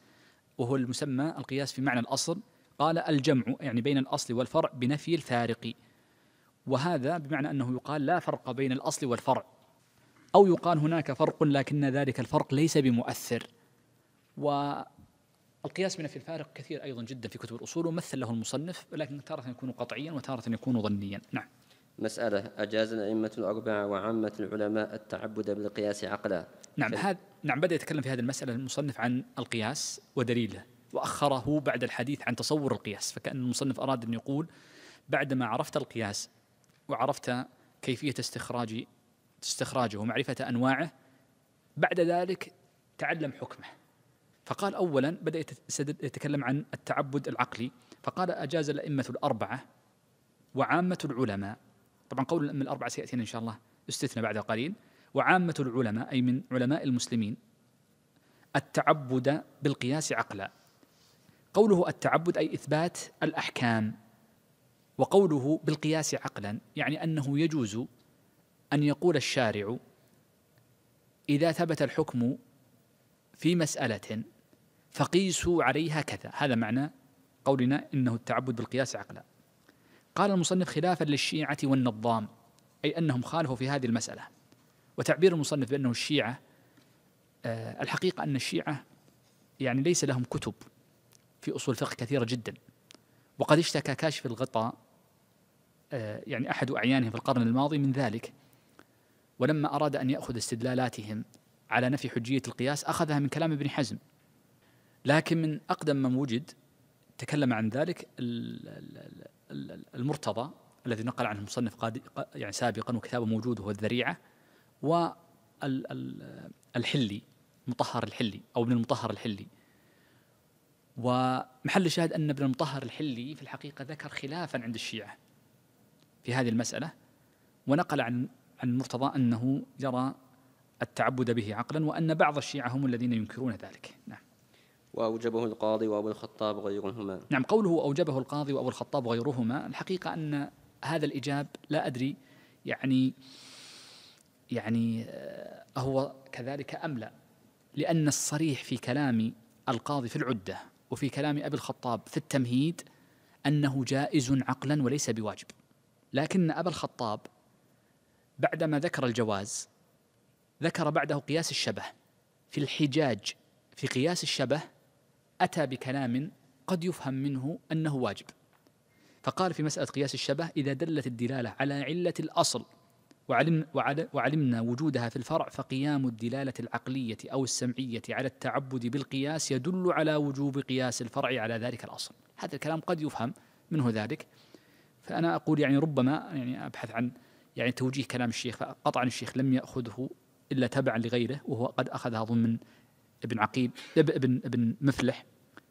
وهو المسمى القياس في معنى الأصل قال الجمع يعني بين الأصل والفرع بنفي الفارق وهذا بمعنى أنه يقال لا فرق بين الأصل والفرع أو يقال هناك فرق لكن ذلك الفرق ليس بمؤثر والقياس بنفي الفارق كثير أيضا جدا في كتب الأصول ومثل له المصنف ولكن تارة يكون قطعيا وتارة يكون ظنيا نعم مسألة أجاز الأئمة الأربعة وعامة العلماء التعبد بالقياس عقلا نعم هذا نعم بدأ يتكلم في هذه المسألة المصنف عن القياس ودليله وأخره بعد الحديث عن تصور القياس فكأن المصنف أراد أن يقول بعدما عرفت القياس وعرفت كيفية استخراج استخراجه ومعرفة أنواعه بعد ذلك تعلم حكمه فقال أولا بدأ يتكلم عن التعبد العقلي فقال أجاز الأئمة الأربعة وعامة العلماء طبعا قول الأئمة الأربعة سيأتينا إن شاء الله استثنى بعد قليل وعامة العلماء أي من علماء المسلمين التعبد بالقياس عقلا قوله التعبد أي إثبات الأحكام وقوله بالقياس عقلا يعني أنه يجوز أن يقول الشارع إذا ثبت الحكم في مسألة فقيسوا عليها كذا هذا معنى قولنا إنه التعبد بالقياس عقلا قال المصنف خلافا للشيعة والنظام أي أنهم خالفوا في هذه المسألة وتعبير المصنف بأنه الشيعة آه، الحقيقة أن الشيعة يعني ليس لهم كتب في أصول فقه كثيرة جدا وقد اشتكى كاشف الغطاء آه، يعني أحد أعيانهم في القرن الماضي من ذلك ولما أراد أن يأخذ استدلالاتهم على نفي حجية القياس أخذها من كلام ابن حزم لكن من أقدم من وجد تكلم عن ذلك المرتضى الذي نقل عنه المصنف يعني سابقا وكتابه موجود وهو الذريعه والحلي مطهر الحلي او ابن المطهر الحلي ومحل الشاهد ان ابن المطهر الحلي في الحقيقه ذكر خلافا عند الشيعه في هذه المساله ونقل عن عن المرتضى انه يرى التعبد به عقلا وان بعض الشيعه هم الذين ينكرون ذلك نعم وأوجبه القاضي وأبو الخطاب وغيرهما نعم قوله أوجبه القاضي وأبو الخطاب وغيرهما الحقيقة أن هذا الإجاب لا أدري يعني يعني آه، هو كذلك أم لا لأن الصريح في كلام القاضي في العدة وفي كلام أبي الخطاب في التمهيد أنه جائز عقلا وليس بواجب لكن أبا الخطاب بعدما ذكر الجواز ذكر بعده قياس الشبه في الحجاج في قياس الشبه أتى بكلام قد يفهم منه أنه واجب فقال في مسألة قياس الشبه إذا دلت الدلالة على علة الأصل وعلم وعلمنا وجودها في الفرع فقيام الدلالة العقلية أو السمعية على التعبد بالقياس يدل على وجوب قياس الفرع على ذلك الأصل هذا الكلام قد يفهم منه ذلك فأنا أقول يعني ربما يعني أبحث عن يعني توجيه كلام الشيخ فقطعا الشيخ لم يأخذه إلا تبعا لغيره وهو قد أخذها ضمن ابن عقيل ابن ابن مفلح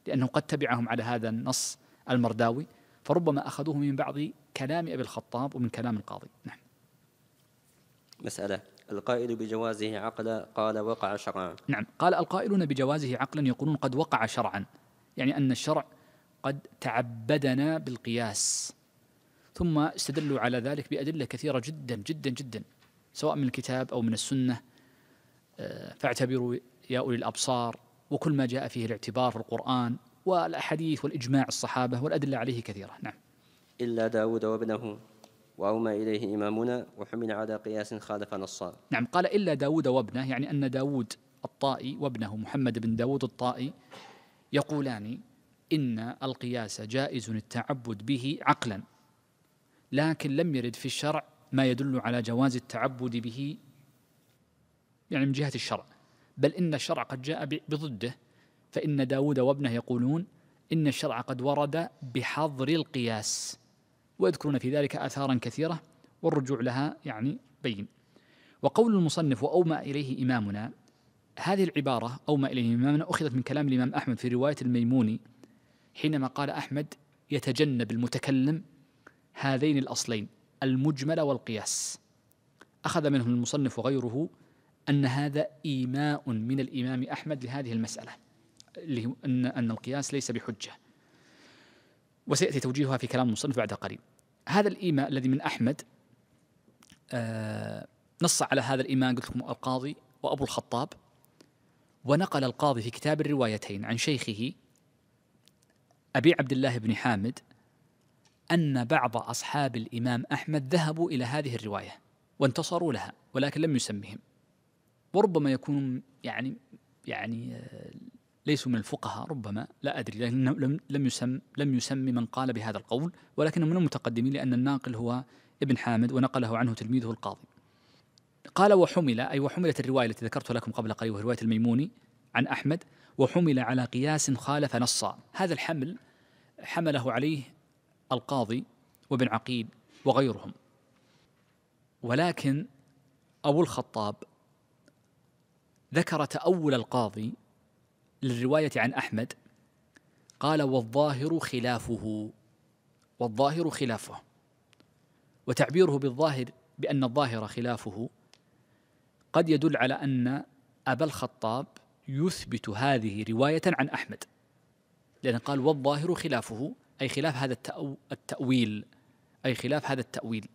لأنه قد تبعهم على هذا النص المرداوي فربما أخذوه من بعض كلام أبي الخطاب ومن كلام القاضي نعم مسألة القائل بجوازه عقلا قال وقع شرعا نعم قال القائلون بجوازه عقلا يقولون قد وقع شرعا يعني أن الشرع قد تعبدنا بالقياس ثم استدلوا على ذلك بأدلة كثيرة جدا جدا جدا سواء من الكتاب أو من السنة آه، فاعتبروا يا أولي الأبصار وكل ما جاء فيه الاعتبار في القرآن والأحاديث والإجماع الصحابة والأدلة عليه كثيرة نعم إلا داود وابنه وأومى إليه إمامنا وحمل على قياس خالف نصا نعم قال إلا داود وابنه يعني أن داود الطائي وابنه محمد بن داود الطائي يقولان إن القياس جائز التعبد به عقلا لكن لم يرد في الشرع ما يدل على جواز التعبد به يعني من جهة الشرع بل إن الشرع قد جاء بضده فإن داود وابنه يقولون إن الشرع قد ورد بحظر القياس ويذكرون في ذلك آثارا كثيرة والرجوع لها يعني بين وقول المصنف وأومى إليه إمامنا هذه العبارة أومى إليه إمامنا أخذت من كلام الإمام أحمد في رواية الميموني حينما قال أحمد يتجنب المتكلم هذين الأصلين المجمل والقياس أخذ منه المصنف وغيره أن هذا إيماء من الإمام أحمد لهذه المسألة اللي أن أن القياس ليس بحجة وسيأتي توجيهها في كلام المصنف بعد قليل هذا الإيماء الذي من أحمد آه، نص على هذا الإيماء قلت لكم القاضي وأبو الخطاب ونقل القاضي في كتاب الروايتين عن شيخه أبي عبد الله بن حامد أن بعض أصحاب الإمام أحمد ذهبوا إلى هذه الرواية وانتصروا لها ولكن لم يسمهم وربما يكون يعني يعني آه، ليسوا من الفقهاء ربما لا أدري لأنه لم لم يسم لم يسم من قال بهذا القول ولكنه من المتقدمين لأن الناقل هو ابن حامد ونقله عنه تلميذه القاضي قال وحمل أي وحملت الرواية التي ذكرتها لكم قبل قليل وهي رواية الميموني عن أحمد وحمل على قياس خالف نصا هذا الحمل حمله عليه القاضي وابن عقيل وغيرهم ولكن أبو الخطاب ذكر تأول القاضي للرواية عن أحمد قال والظاهر خلافه والظاهر خلافه وتعبيره بالظاهر بأن الظاهر خلافه قد يدل على أن أبا الخطاب يثبت هذه رواية عن أحمد لأن قال والظاهر خلافه أي خلاف هذا التأويل أي خلاف هذا التأويل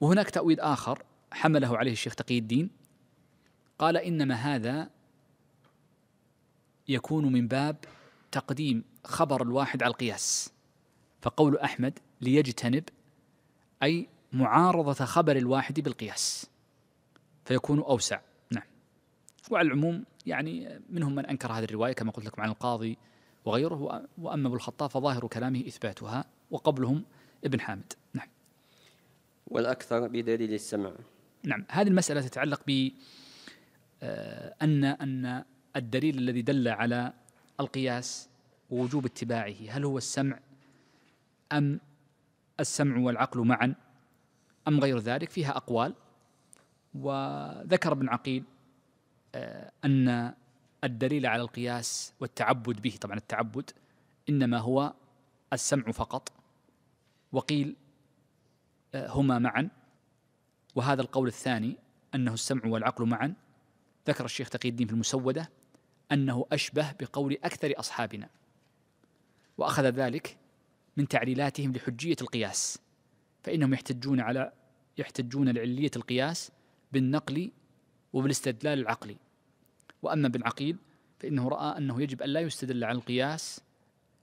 وهناك تأويل آخر حمله عليه الشيخ تقي الدين قال انما هذا يكون من باب تقديم خبر الواحد على القياس فقول احمد ليجتنب اي معارضه خبر الواحد بالقياس فيكون اوسع نعم وعلى العموم يعني منهم من انكر هذه الروايه كما قلت لكم عن القاضي وغيره واما ابو الخطاب فظاهر كلامه اثباتها وقبلهم ابن حامد نعم والاكثر بدليل السمع نعم هذه المساله تتعلق ب آه، أن أن الدليل الذي دل على القياس ووجوب اتباعه هل هو السمع أم السمع والعقل معا أم غير ذلك فيها أقوال وذكر ابن عقيل آه، أن الدليل على القياس والتعبد به طبعا التعبد إنما هو السمع فقط وقيل آه، هما معا وهذا القول الثاني أنه السمع والعقل معا ذكر الشيخ تقي الدين في المسودة أنه أشبه بقول أكثر أصحابنا وأخذ ذلك من تعليلاتهم لحجية القياس فإنهم يحتجون على يحتجون لعلية القياس بالنقل وبالاستدلال العقلي وأما ابن عقيل فإنه رأى أنه يجب أن لا يستدل على القياس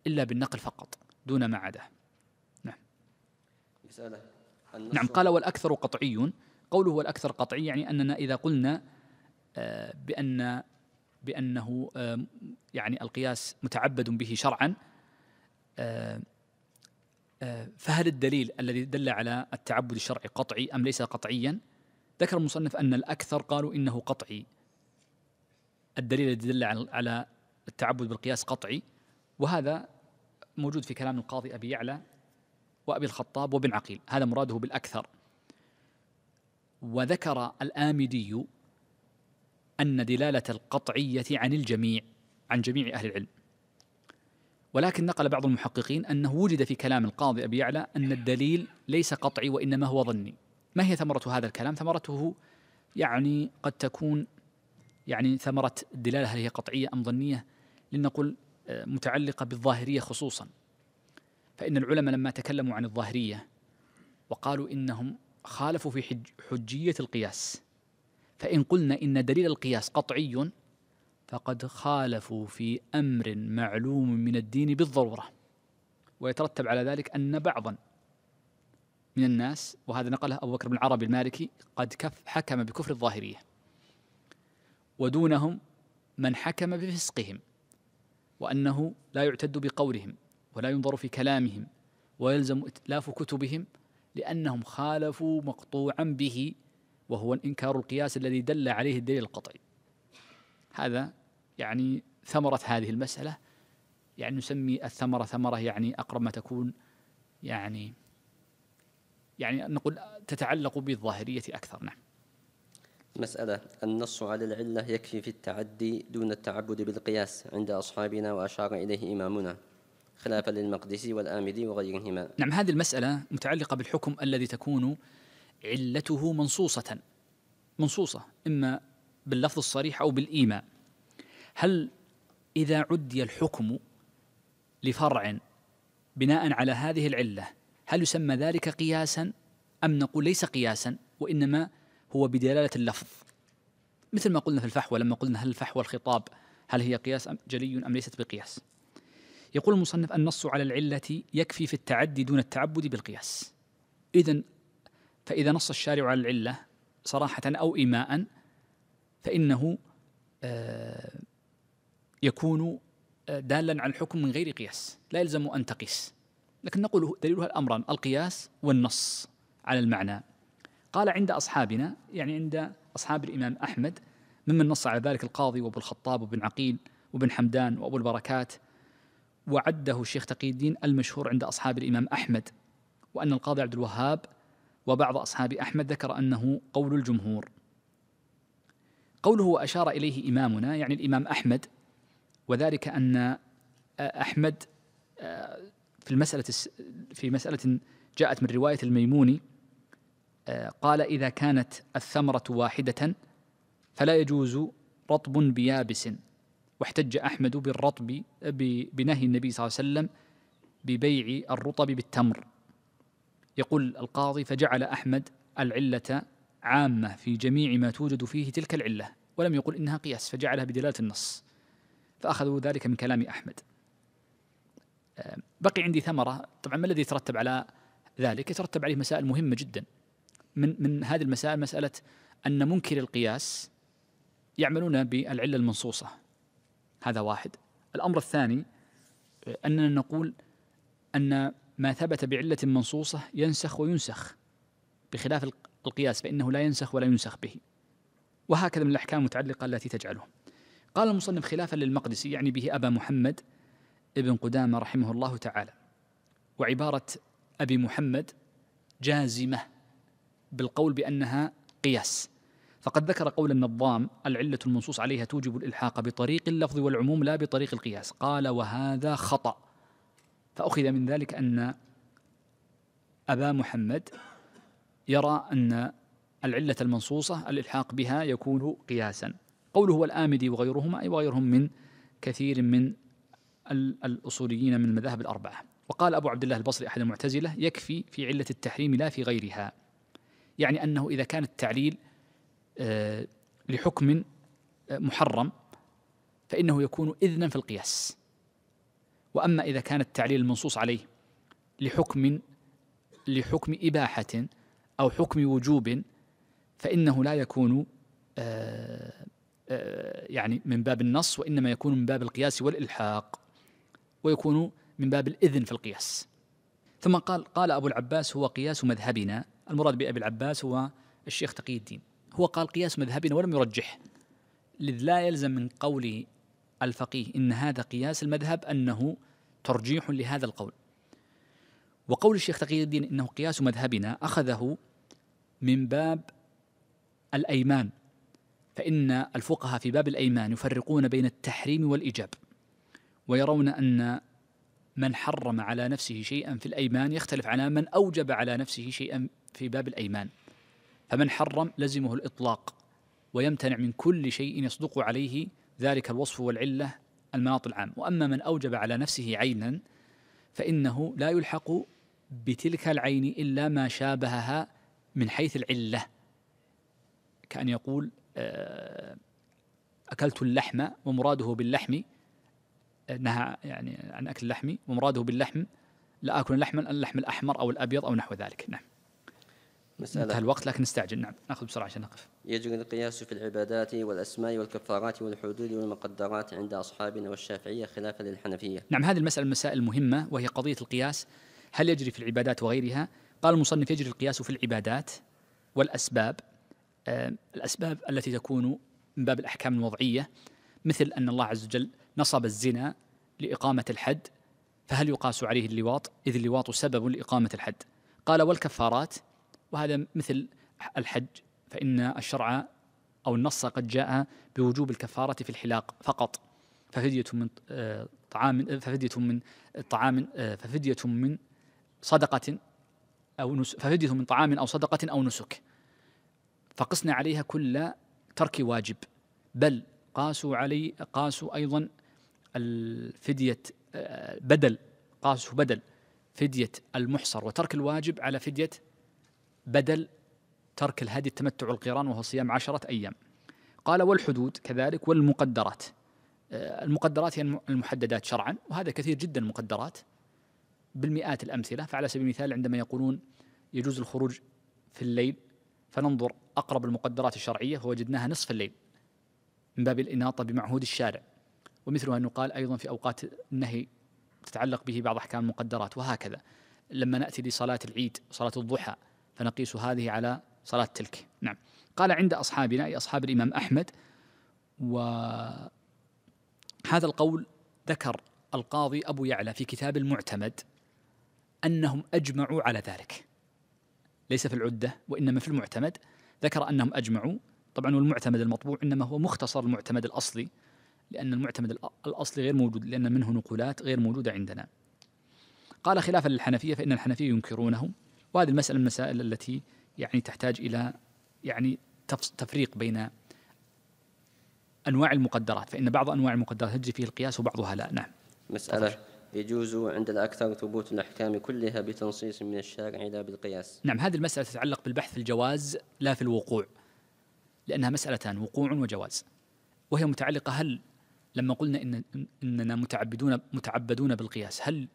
إلا بالنقل فقط دون ما عداه نعم نعم قال والأكثر قطعي قوله والأكثر قطعي يعني أننا إذا قلنا بأن بأنه يعني القياس متعبد به شرعا فهل الدليل الذي دل على التعبد الشرعي قطعي أم ليس قطعيا ذكر المصنف أن الأكثر قالوا إنه قطعي الدليل الذي دل على التعبد بالقياس قطعي وهذا موجود في كلام القاضي أبي يعلى وأبي الخطاب وابن عقيل هذا مراده بالأكثر وذكر الآمدي أن دلالة القطعية عن الجميع عن جميع أهل العلم ولكن نقل بعض المحققين أنه وجد في كلام القاضي أبي يعلى أن الدليل ليس قطعي وإنما هو ظني ما هي ثمرة هذا الكلام؟ ثمرته يعني قد تكون يعني ثمرة الدلالة هل هي قطعية أم ظنية؟ لنقل آه، متعلقة بالظاهرية خصوصا فإن العلماء لما تكلموا عن الظاهرية وقالوا إنهم خالفوا في حج حجية القياس فإن قلنا إن دليل القياس قطعي فقد خالفوا في أمر معلوم من الدين بالضرورة ويترتب على ذلك أن بعضا من الناس وهذا نقله أبو بكر بن العربي المالكي قد كف حكم بكفر الظاهرية ودونهم من حكم بفسقهم وأنه لا يعتد بقولهم ولا ينظر في كلامهم ويلزم إتلاف كتبهم لأنهم خالفوا مقطوعا به وهو انكار القياس الذي دل عليه الدليل القطعي هذا يعني ثمرة هذه المسألة يعني نسمي الثمرة ثمرة يعني أقرب ما تكون يعني يعني نقول تتعلق بالظاهرية أكثر نعم مسألة النص على العلة يكفي في التعدي دون التعبد بالقياس عند أصحابنا وأشار إليه إمامنا خلافا للمقدسي والآمدي وغيرهما نعم هذه المسألة متعلقة بالحكم الذي تكون علته منصوصة منصوصة إما باللفظ الصريح أو بالإيماء هل إذا عدي الحكم لفرع بناء على هذه العلة هل يسمى ذلك قياسا أم نقول ليس قياسا وإنما هو بدلالة اللفظ مثل ما قلنا في الفحوى لما قلنا هل الفحوى الخطاب هل هي قياس أم جلي أم ليست بقياس يقول المصنف النص على العلة يكفي في التعدي دون التعبد بالقياس إذا فإذا نص الشارع على العلة صراحة أو إيماء فإنه آه، يكون آه، دالا على الحكم من غير قياس لا يلزم أن تقيس لكن نقول دليلها الأمران القياس والنص على المعنى قال عند أصحابنا يعني عند أصحاب الإمام أحمد ممن نص على ذلك القاضي وابو الخطاب وابن عقيل وابن حمدان وابو البركات وعده الشيخ تقي الدين المشهور عند اصحاب الامام احمد وان القاضي عبد الوهاب وبعض أصحاب أحمد ذكر أنه قول الجمهور قوله وأشار إليه إمامنا يعني الإمام أحمد وذلك أن أحمد آه، في المسألة في مسألة جاءت من رواية الميموني آه، قال إذا كانت الثمرة واحدة فلا يجوز رطب بيابس واحتج أحمد بالرطب بنهي النبي صلى الله عليه وسلم ببيع الرطب بالتمر يقول القاضي فجعل أحمد العلة عامة في جميع ما توجد فيه تلك العلة ولم يقل إنها قياس فجعلها بدلالة النص فأخذوا ذلك من كلام أحمد آه، بقي عندي ثمرة طبعا ما الذي يترتب على ذلك يترتب عليه مسائل مهمة جدا من من هذه المسائل مسألة أن منكر القياس يعملون بالعلة المنصوصة هذا واحد الأمر الثاني آه، أننا نقول أن ما ثبت بعلة منصوصة ينسخ وينسخ بخلاف القياس فإنه لا ينسخ ولا ينسخ به وهكذا من الأحكام المتعلقة التي تجعله قال المصنف خلافا للمقدسي يعني به أبا محمد ابن قدامة رحمه الله تعالى وعبارة أبي محمد جازمة بالقول بأنها قياس فقد ذكر قول النظام العلة المنصوص عليها توجب الإلحاق بطريق اللفظ والعموم لا بطريق القياس قال وهذا خطأ فأخذ من ذلك أن أبا محمد يرى أن العلة المنصوصة الإلحاق بها يكون قياسا قوله الآمدي وغيرهما أي وغيرهم من كثير من الأصوليين من المذاهب الأربعة وقال أبو عبد الله البصري أحد المعتزلة يكفي في علة التحريم لا في غيرها يعني أنه إذا كان التعليل آه، لحكم آه، محرم فإنه يكون إذنا في القياس وأما إذا كان التعليل المنصوص عليه لحكم لحكم إباحة أو حكم وجوب فإنه لا يكون آه، آه، يعني من باب النص وإنما يكون من باب القياس والإلحاق ويكون من باب الإذن في القياس ثم قال قال أبو العباس هو قياس مذهبنا المراد بأبي العباس هو الشيخ تقي الدين هو قال قياس مذهبنا ولم يرجحه لذ لا يلزم من قوله الفقيه إن هذا قياس المذهب أنه ترجيح لهذا القول وقول الشيخ تقي الدين إنه قياس مذهبنا أخذه من باب الأيمان فإن الفقهاء في باب الأيمان يفرقون بين التحريم والإيجاب ويرون أن من حرم على نفسه شيئا في الأيمان يختلف على من أوجب على نفسه شيئا في باب الأيمان فمن حرم لزمه الإطلاق ويمتنع من كل شيء يصدق عليه ذلك الوصف والعلة المناط العام وأما من أوجب على نفسه عينا فإنه لا يلحق بتلك العين إلا ما شابهها من حيث العلة كأن يقول آه، أكلت اللحم ومراده باللحم آه، نهى يعني عن أكل اللحم ومراده باللحم لا أكل اللحم اللحم الأحمر أو الأبيض أو نحو ذلك نعم مسألة انتهى الوقت لكن نستعجل نعم ناخذ بسرعة عشان نقف يجري القياس في العبادات والأسماء والكفارات والحدود والمقدرات عند أصحابنا والشافعية خلافا للحنفية نعم هذه المسألة من المسائل المهمة وهي قضية القياس هل يجري في العبادات وغيرها قال المصنف يجري القياس في العبادات والأسباب آه الأسباب التي تكون من باب الأحكام الوضعية مثل أن الله عز وجل نصب الزنا لإقامة الحد فهل يقاس عليه اللواط إذ اللواط سبب لإقامة الحد قال والكفارات وهذا مثل الحج فإن الشرع أو النص قد جاء بوجوب الكفارة في الحلاق فقط ففدية من آه، طعام آه، ففدية من طعام آه، ففدية من صدقة أو نسك ففدية من طعام أو صدقة أو نسك فقسنا عليها كل ترك واجب بل قاسوا علي قاسوا أيضا الفدية بدل قاسوا بدل فدية المحصر وترك الواجب على فدية بدل ترك الهدي التمتع والقران وهو صيام عشرة أيام قال والحدود كذلك والمقدرات آه، المقدرات هي يعني المحددات شرعا وهذا كثير جدا المقدرات بالمئات الأمثلة فعلى سبيل المثال عندما يقولون يجوز الخروج في الليل فننظر أقرب المقدرات الشرعية فوجدناها نصف الليل من باب الإناطة بمعهود الشارع ومثلها أنه قال أيضا في أوقات النهي تتعلق به بعض أحكام المقدرات وهكذا لما نأتي لصلاة العيد صلاة الضحى فنقيس هذه على صلاة تلك نعم قال عند أصحابنا أي أصحاب الإمام أحمد وهذا القول ذكر القاضي أبو يعلى في كتاب المعتمد أنهم أجمعوا على ذلك ليس في العدة وإنما في المعتمد ذكر أنهم أجمعوا طبعا والمعتمد المطبوع إنما هو مختصر المعتمد الأصلي لأن المعتمد الأصلي غير موجود لأن منه نقولات غير موجودة عندنا قال خلافا للحنفية فإن الحنفية ينكرونه وهذه المسألة من المسائل التي يعني تحتاج إلى يعني تفريق بين أنواع المقدرات فإن بعض أنواع المقدرات تجري فيه القياس وبعضها لا نعم مسألة يجوز عند الأكثر ثبوت الأحكام كلها بتنصيص من الشارع لا بالقياس نعم هذه المسألة تتعلق بالبحث في الجواز لا في الوقوع لأنها مسألتان وقوع وجواز وهي متعلقة هل لما قلنا إن إننا متعبدون متعبدون بالقياس هل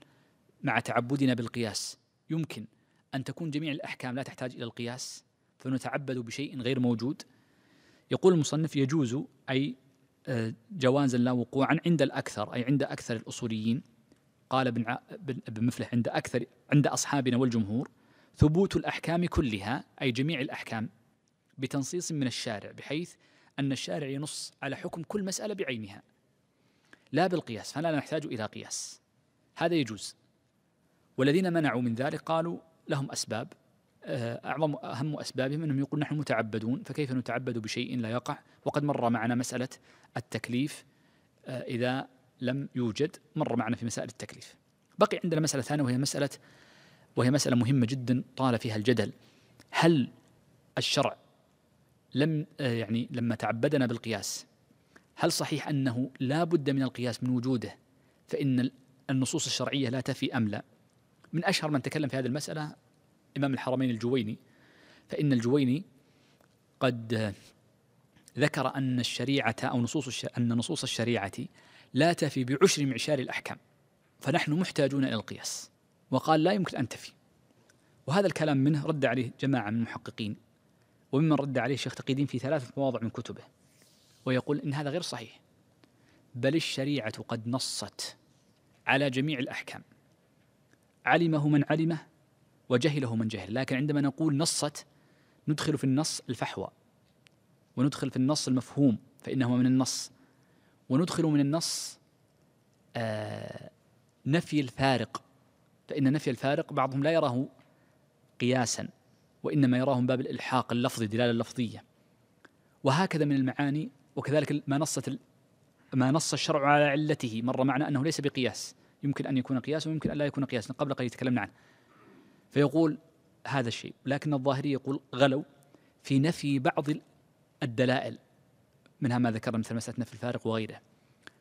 مع تعبدنا بالقياس يمكن أن تكون جميع الأحكام لا تحتاج إلى القياس فنتعبد بشيء غير موجود يقول المصنف يجوز أي آه، جوازا لا وقوعا عند الأكثر أي عند أكثر الأصوليين قال ابن ابن مفلح عند أكثر عند أصحابنا والجمهور ثبوت الأحكام كلها أي جميع الأحكام بتنصيص من الشارع بحيث أن الشارع ينص على حكم كل مسألة بعينها لا بالقياس فلا نحتاج إلى قياس هذا يجوز والذين منعوا من ذلك قالوا لهم أسباب آه، أعظم أهم أسبابهم أنهم يقول نحن متعبدون فكيف نتعبد بشيء لا يقع وقد مر معنا مسألة التكليف آه، إذا لم يوجد مر معنا في مسائل التكليف بقي عندنا مسألة ثانية وهي مسألة وهي مسألة مهمة جدا طال فيها الجدل هل الشرع لم آه، يعني لما تعبدنا بالقياس هل صحيح أنه لا بد من القياس من وجوده فإن النصوص الشرعية لا تفي أم لا من أشهر من تكلم في هذه المسألة إمام الحرمين الجويني فإن الجويني قد ذكر أن الشريعة أو نصوص أن نصوص الشريعة لا تفي بعشر معشار الأحكام فنحن محتاجون إلى القياس وقال لا يمكن أن تفي وهذا الكلام منه رد عليه جماعة من المحققين وممن رد عليه الشيخ تقي الدين في ثلاثة مواضع من كتبه ويقول إن هذا غير صحيح بل الشريعة قد نصت على جميع الأحكام علمه من علمه وجهله من جهل لكن عندما نقول نصت ندخل في النص الفحوى وندخل في النص المفهوم فإنه من النص وندخل من النص آه نفي الفارق فإن نفي الفارق بعضهم لا يراه قياسا وإنما يراه من باب الإلحاق اللفظي دلالة لفظية وهكذا من المعاني وكذلك ما نصت ما نص الشرع على علته مر معنى أنه ليس بقياس يمكن أن يكون قياسا ويمكن أن لا يكون قياسا قبل قليل تكلمنا عنه فيقول هذا الشيء لكن الظاهري يقول غلوا في نفي بعض الدلائل منها ما ذكرنا مثل مسألة نفي الفارق وغيره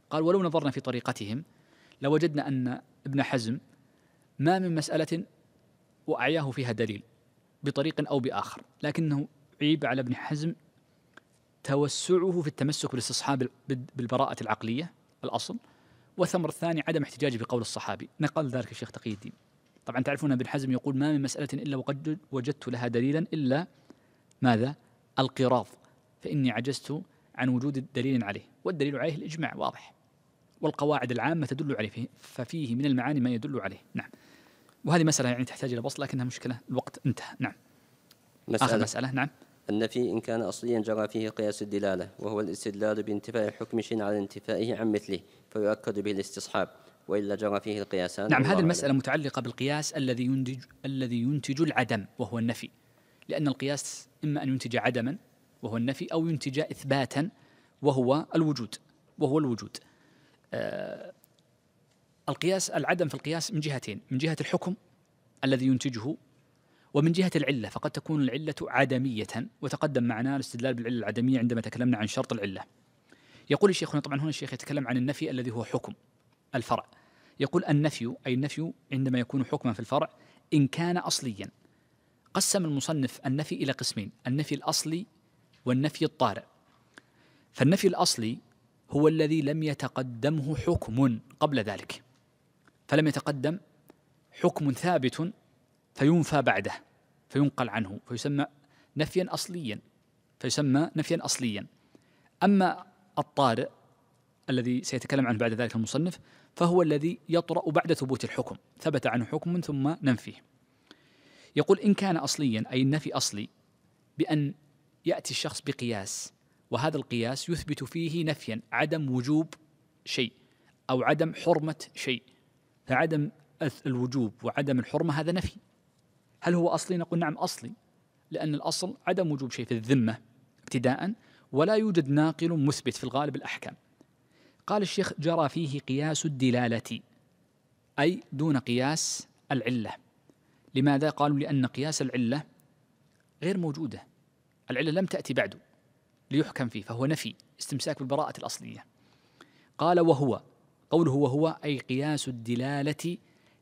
قال ولو نظرنا في طريقتهم لوجدنا أن ابن حزم ما من مسألة وأعياه فيها دليل بطريق أو بآخر لكنه عيب على ابن حزم توسعه في التمسك بالاستصحاب بالبراءة العقلية الأصل والثمر الثاني عدم احتجاجه بقول الصحابي نقل ذلك الشيخ تقي الدين طبعا تعرفون ابن حزم يقول ما من مسألة إلا وقد وجدت لها دليلا إلا ماذا القراض فإني عجزت عن وجود دليل عليه والدليل عليه الإجماع واضح والقواعد العامة تدل عليه ففيه من المعاني ما يدل عليه نعم وهذه مسألة يعني تحتاج إلى بسط لكنها مشكلة الوقت انتهى نعم مسألة. آخر مسألة نعم النفي إن كان أصليا جرى فيه قياس الدلالة وهو الاستدلال بانتفاء حكم شيء على انتفائه عن مثله فيؤكد به الاستصحاب وإلا جرى فيه القياسان نعم هذه المسألة متعلقة بالقياس الذي ينتج الذي ينتج العدم وهو النفي لأن القياس إما أن ينتج عدما وهو النفي أو ينتج إثباتا وهو الوجود وهو الوجود آه القياس العدم في القياس من جهتين من جهة الحكم الذي ينتجه ومن جهة العلة فقد تكون العلة عدمية وتقدم معنا الاستدلال بالعلة العدمية عندما تكلمنا عن شرط العلة يقول الشيخ هنا طبعا هنا الشيخ يتكلم عن النفي الذي هو حكم الفرع يقول النفي أي النفي عندما يكون حكما في الفرع إن كان أصليا قسم المصنف النفي إلى قسمين النفي الأصلي والنفي الطارئ فالنفي الأصلي هو الذي لم يتقدمه حكم قبل ذلك فلم يتقدم حكم ثابت فينفى بعده فينقل عنه فيسمى نفيا أصليا فيسمى نفيا أصليا أما الطارئ الذي سيتكلم عنه بعد ذلك المصنف فهو الذي يطرأ بعد ثبوت الحكم ثبت عنه حكم ثم ننفيه يقول إن كان أصليا أي النفي أصلي بأن يأتي الشخص بقياس وهذا القياس يثبت فيه نفيا عدم وجوب شيء أو عدم حرمة شيء فعدم الوجوب وعدم الحرمة هذا نفي هل هو أصلي نقول نعم أصلي لأن الأصل عدم وجوب شيء في الذمة ابتداء ولا يوجد ناقل مثبت في الغالب الأحكام قال الشيخ جرى فيه قياس الدلالة أي دون قياس العلة لماذا؟ قالوا لأن قياس العلة غير موجودة العلة لم تأتي بعد ليحكم فيه فهو نفي استمساك بالبراءة الأصلية قال وهو قوله وهو أي قياس الدلالة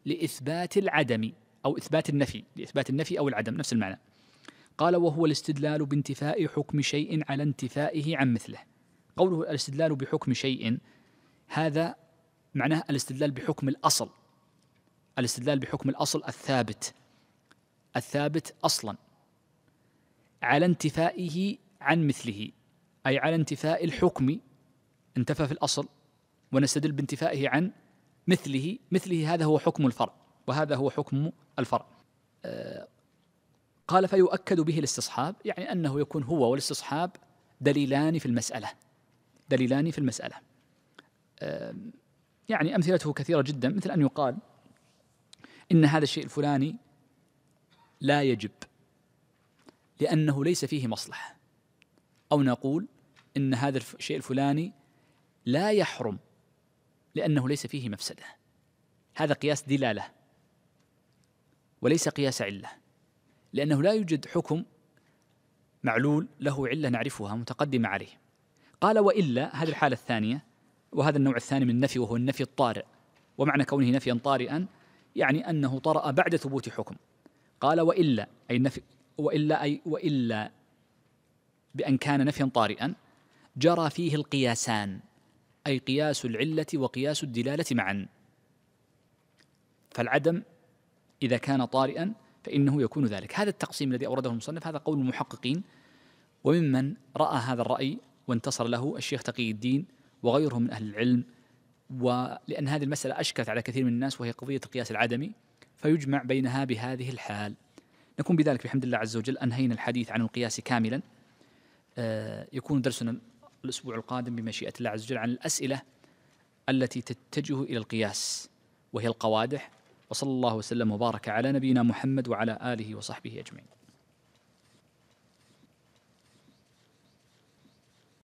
لإثبات العدم أو إثبات النفي لإثبات النفي أو العدم نفس المعنى قال وهو الاستدلال بانتفاء حكم شيء على انتفائه عن مثله قوله الاستدلال بحكم شيء هذا معناه الاستدلال بحكم الأصل الاستدلال بحكم الأصل الثابت الثابت أصلا على انتفائه عن مثله أي على انتفاء الحكم انتفى في الأصل ونستدل بانتفائه عن مثله مثله هذا هو حكم الفرع وهذا هو حكم الفرع قال فيؤكد به الاستصحاب يعني أنه يكون هو والاستصحاب دليلان في المسألة دليلان في المسألة يعني أمثلته كثيرة جدا مثل أن يقال إن هذا الشيء الفلاني لا يجب لأنه ليس فيه مصلحة أو نقول إن هذا الشيء الفلاني لا يحرم لأنه ليس فيه مفسدة هذا قياس دلالة وليس قياس عله لانه لا يوجد حكم معلول له عله نعرفها متقدمه عليه قال والا هذه الحاله الثانيه وهذا النوع الثاني من النفي وهو النفي الطارئ ومعنى كونه نفيا طارئا يعني انه طرأ بعد ثبوت حكم قال والا اي النفي والا اي والا بان كان نفيا طارئا جرى فيه القياسان اي قياس العله وقياس الدلاله معا فالعدم إذا كان طارئا فإنه يكون ذلك هذا التقسيم الذي أورده المصنف هذا قول المحققين وممن رأى هذا الرأي وانتصر له الشيخ تقي الدين وغيره من أهل العلم ولأن هذه المسألة أشكلت على كثير من الناس وهي قضية القياس العدمي فيجمع بينها بهذه الحال نكون بذلك بحمد الله عز وجل أنهينا الحديث عن القياس كاملا آه، يكون درسنا الأسبوع القادم بمشيئة الله عز وجل عن الأسئلة التي تتجه إلى القياس وهي القوادح وصلى الله وسلم وبارك على نبينا محمد وعلى اله وصحبه اجمعين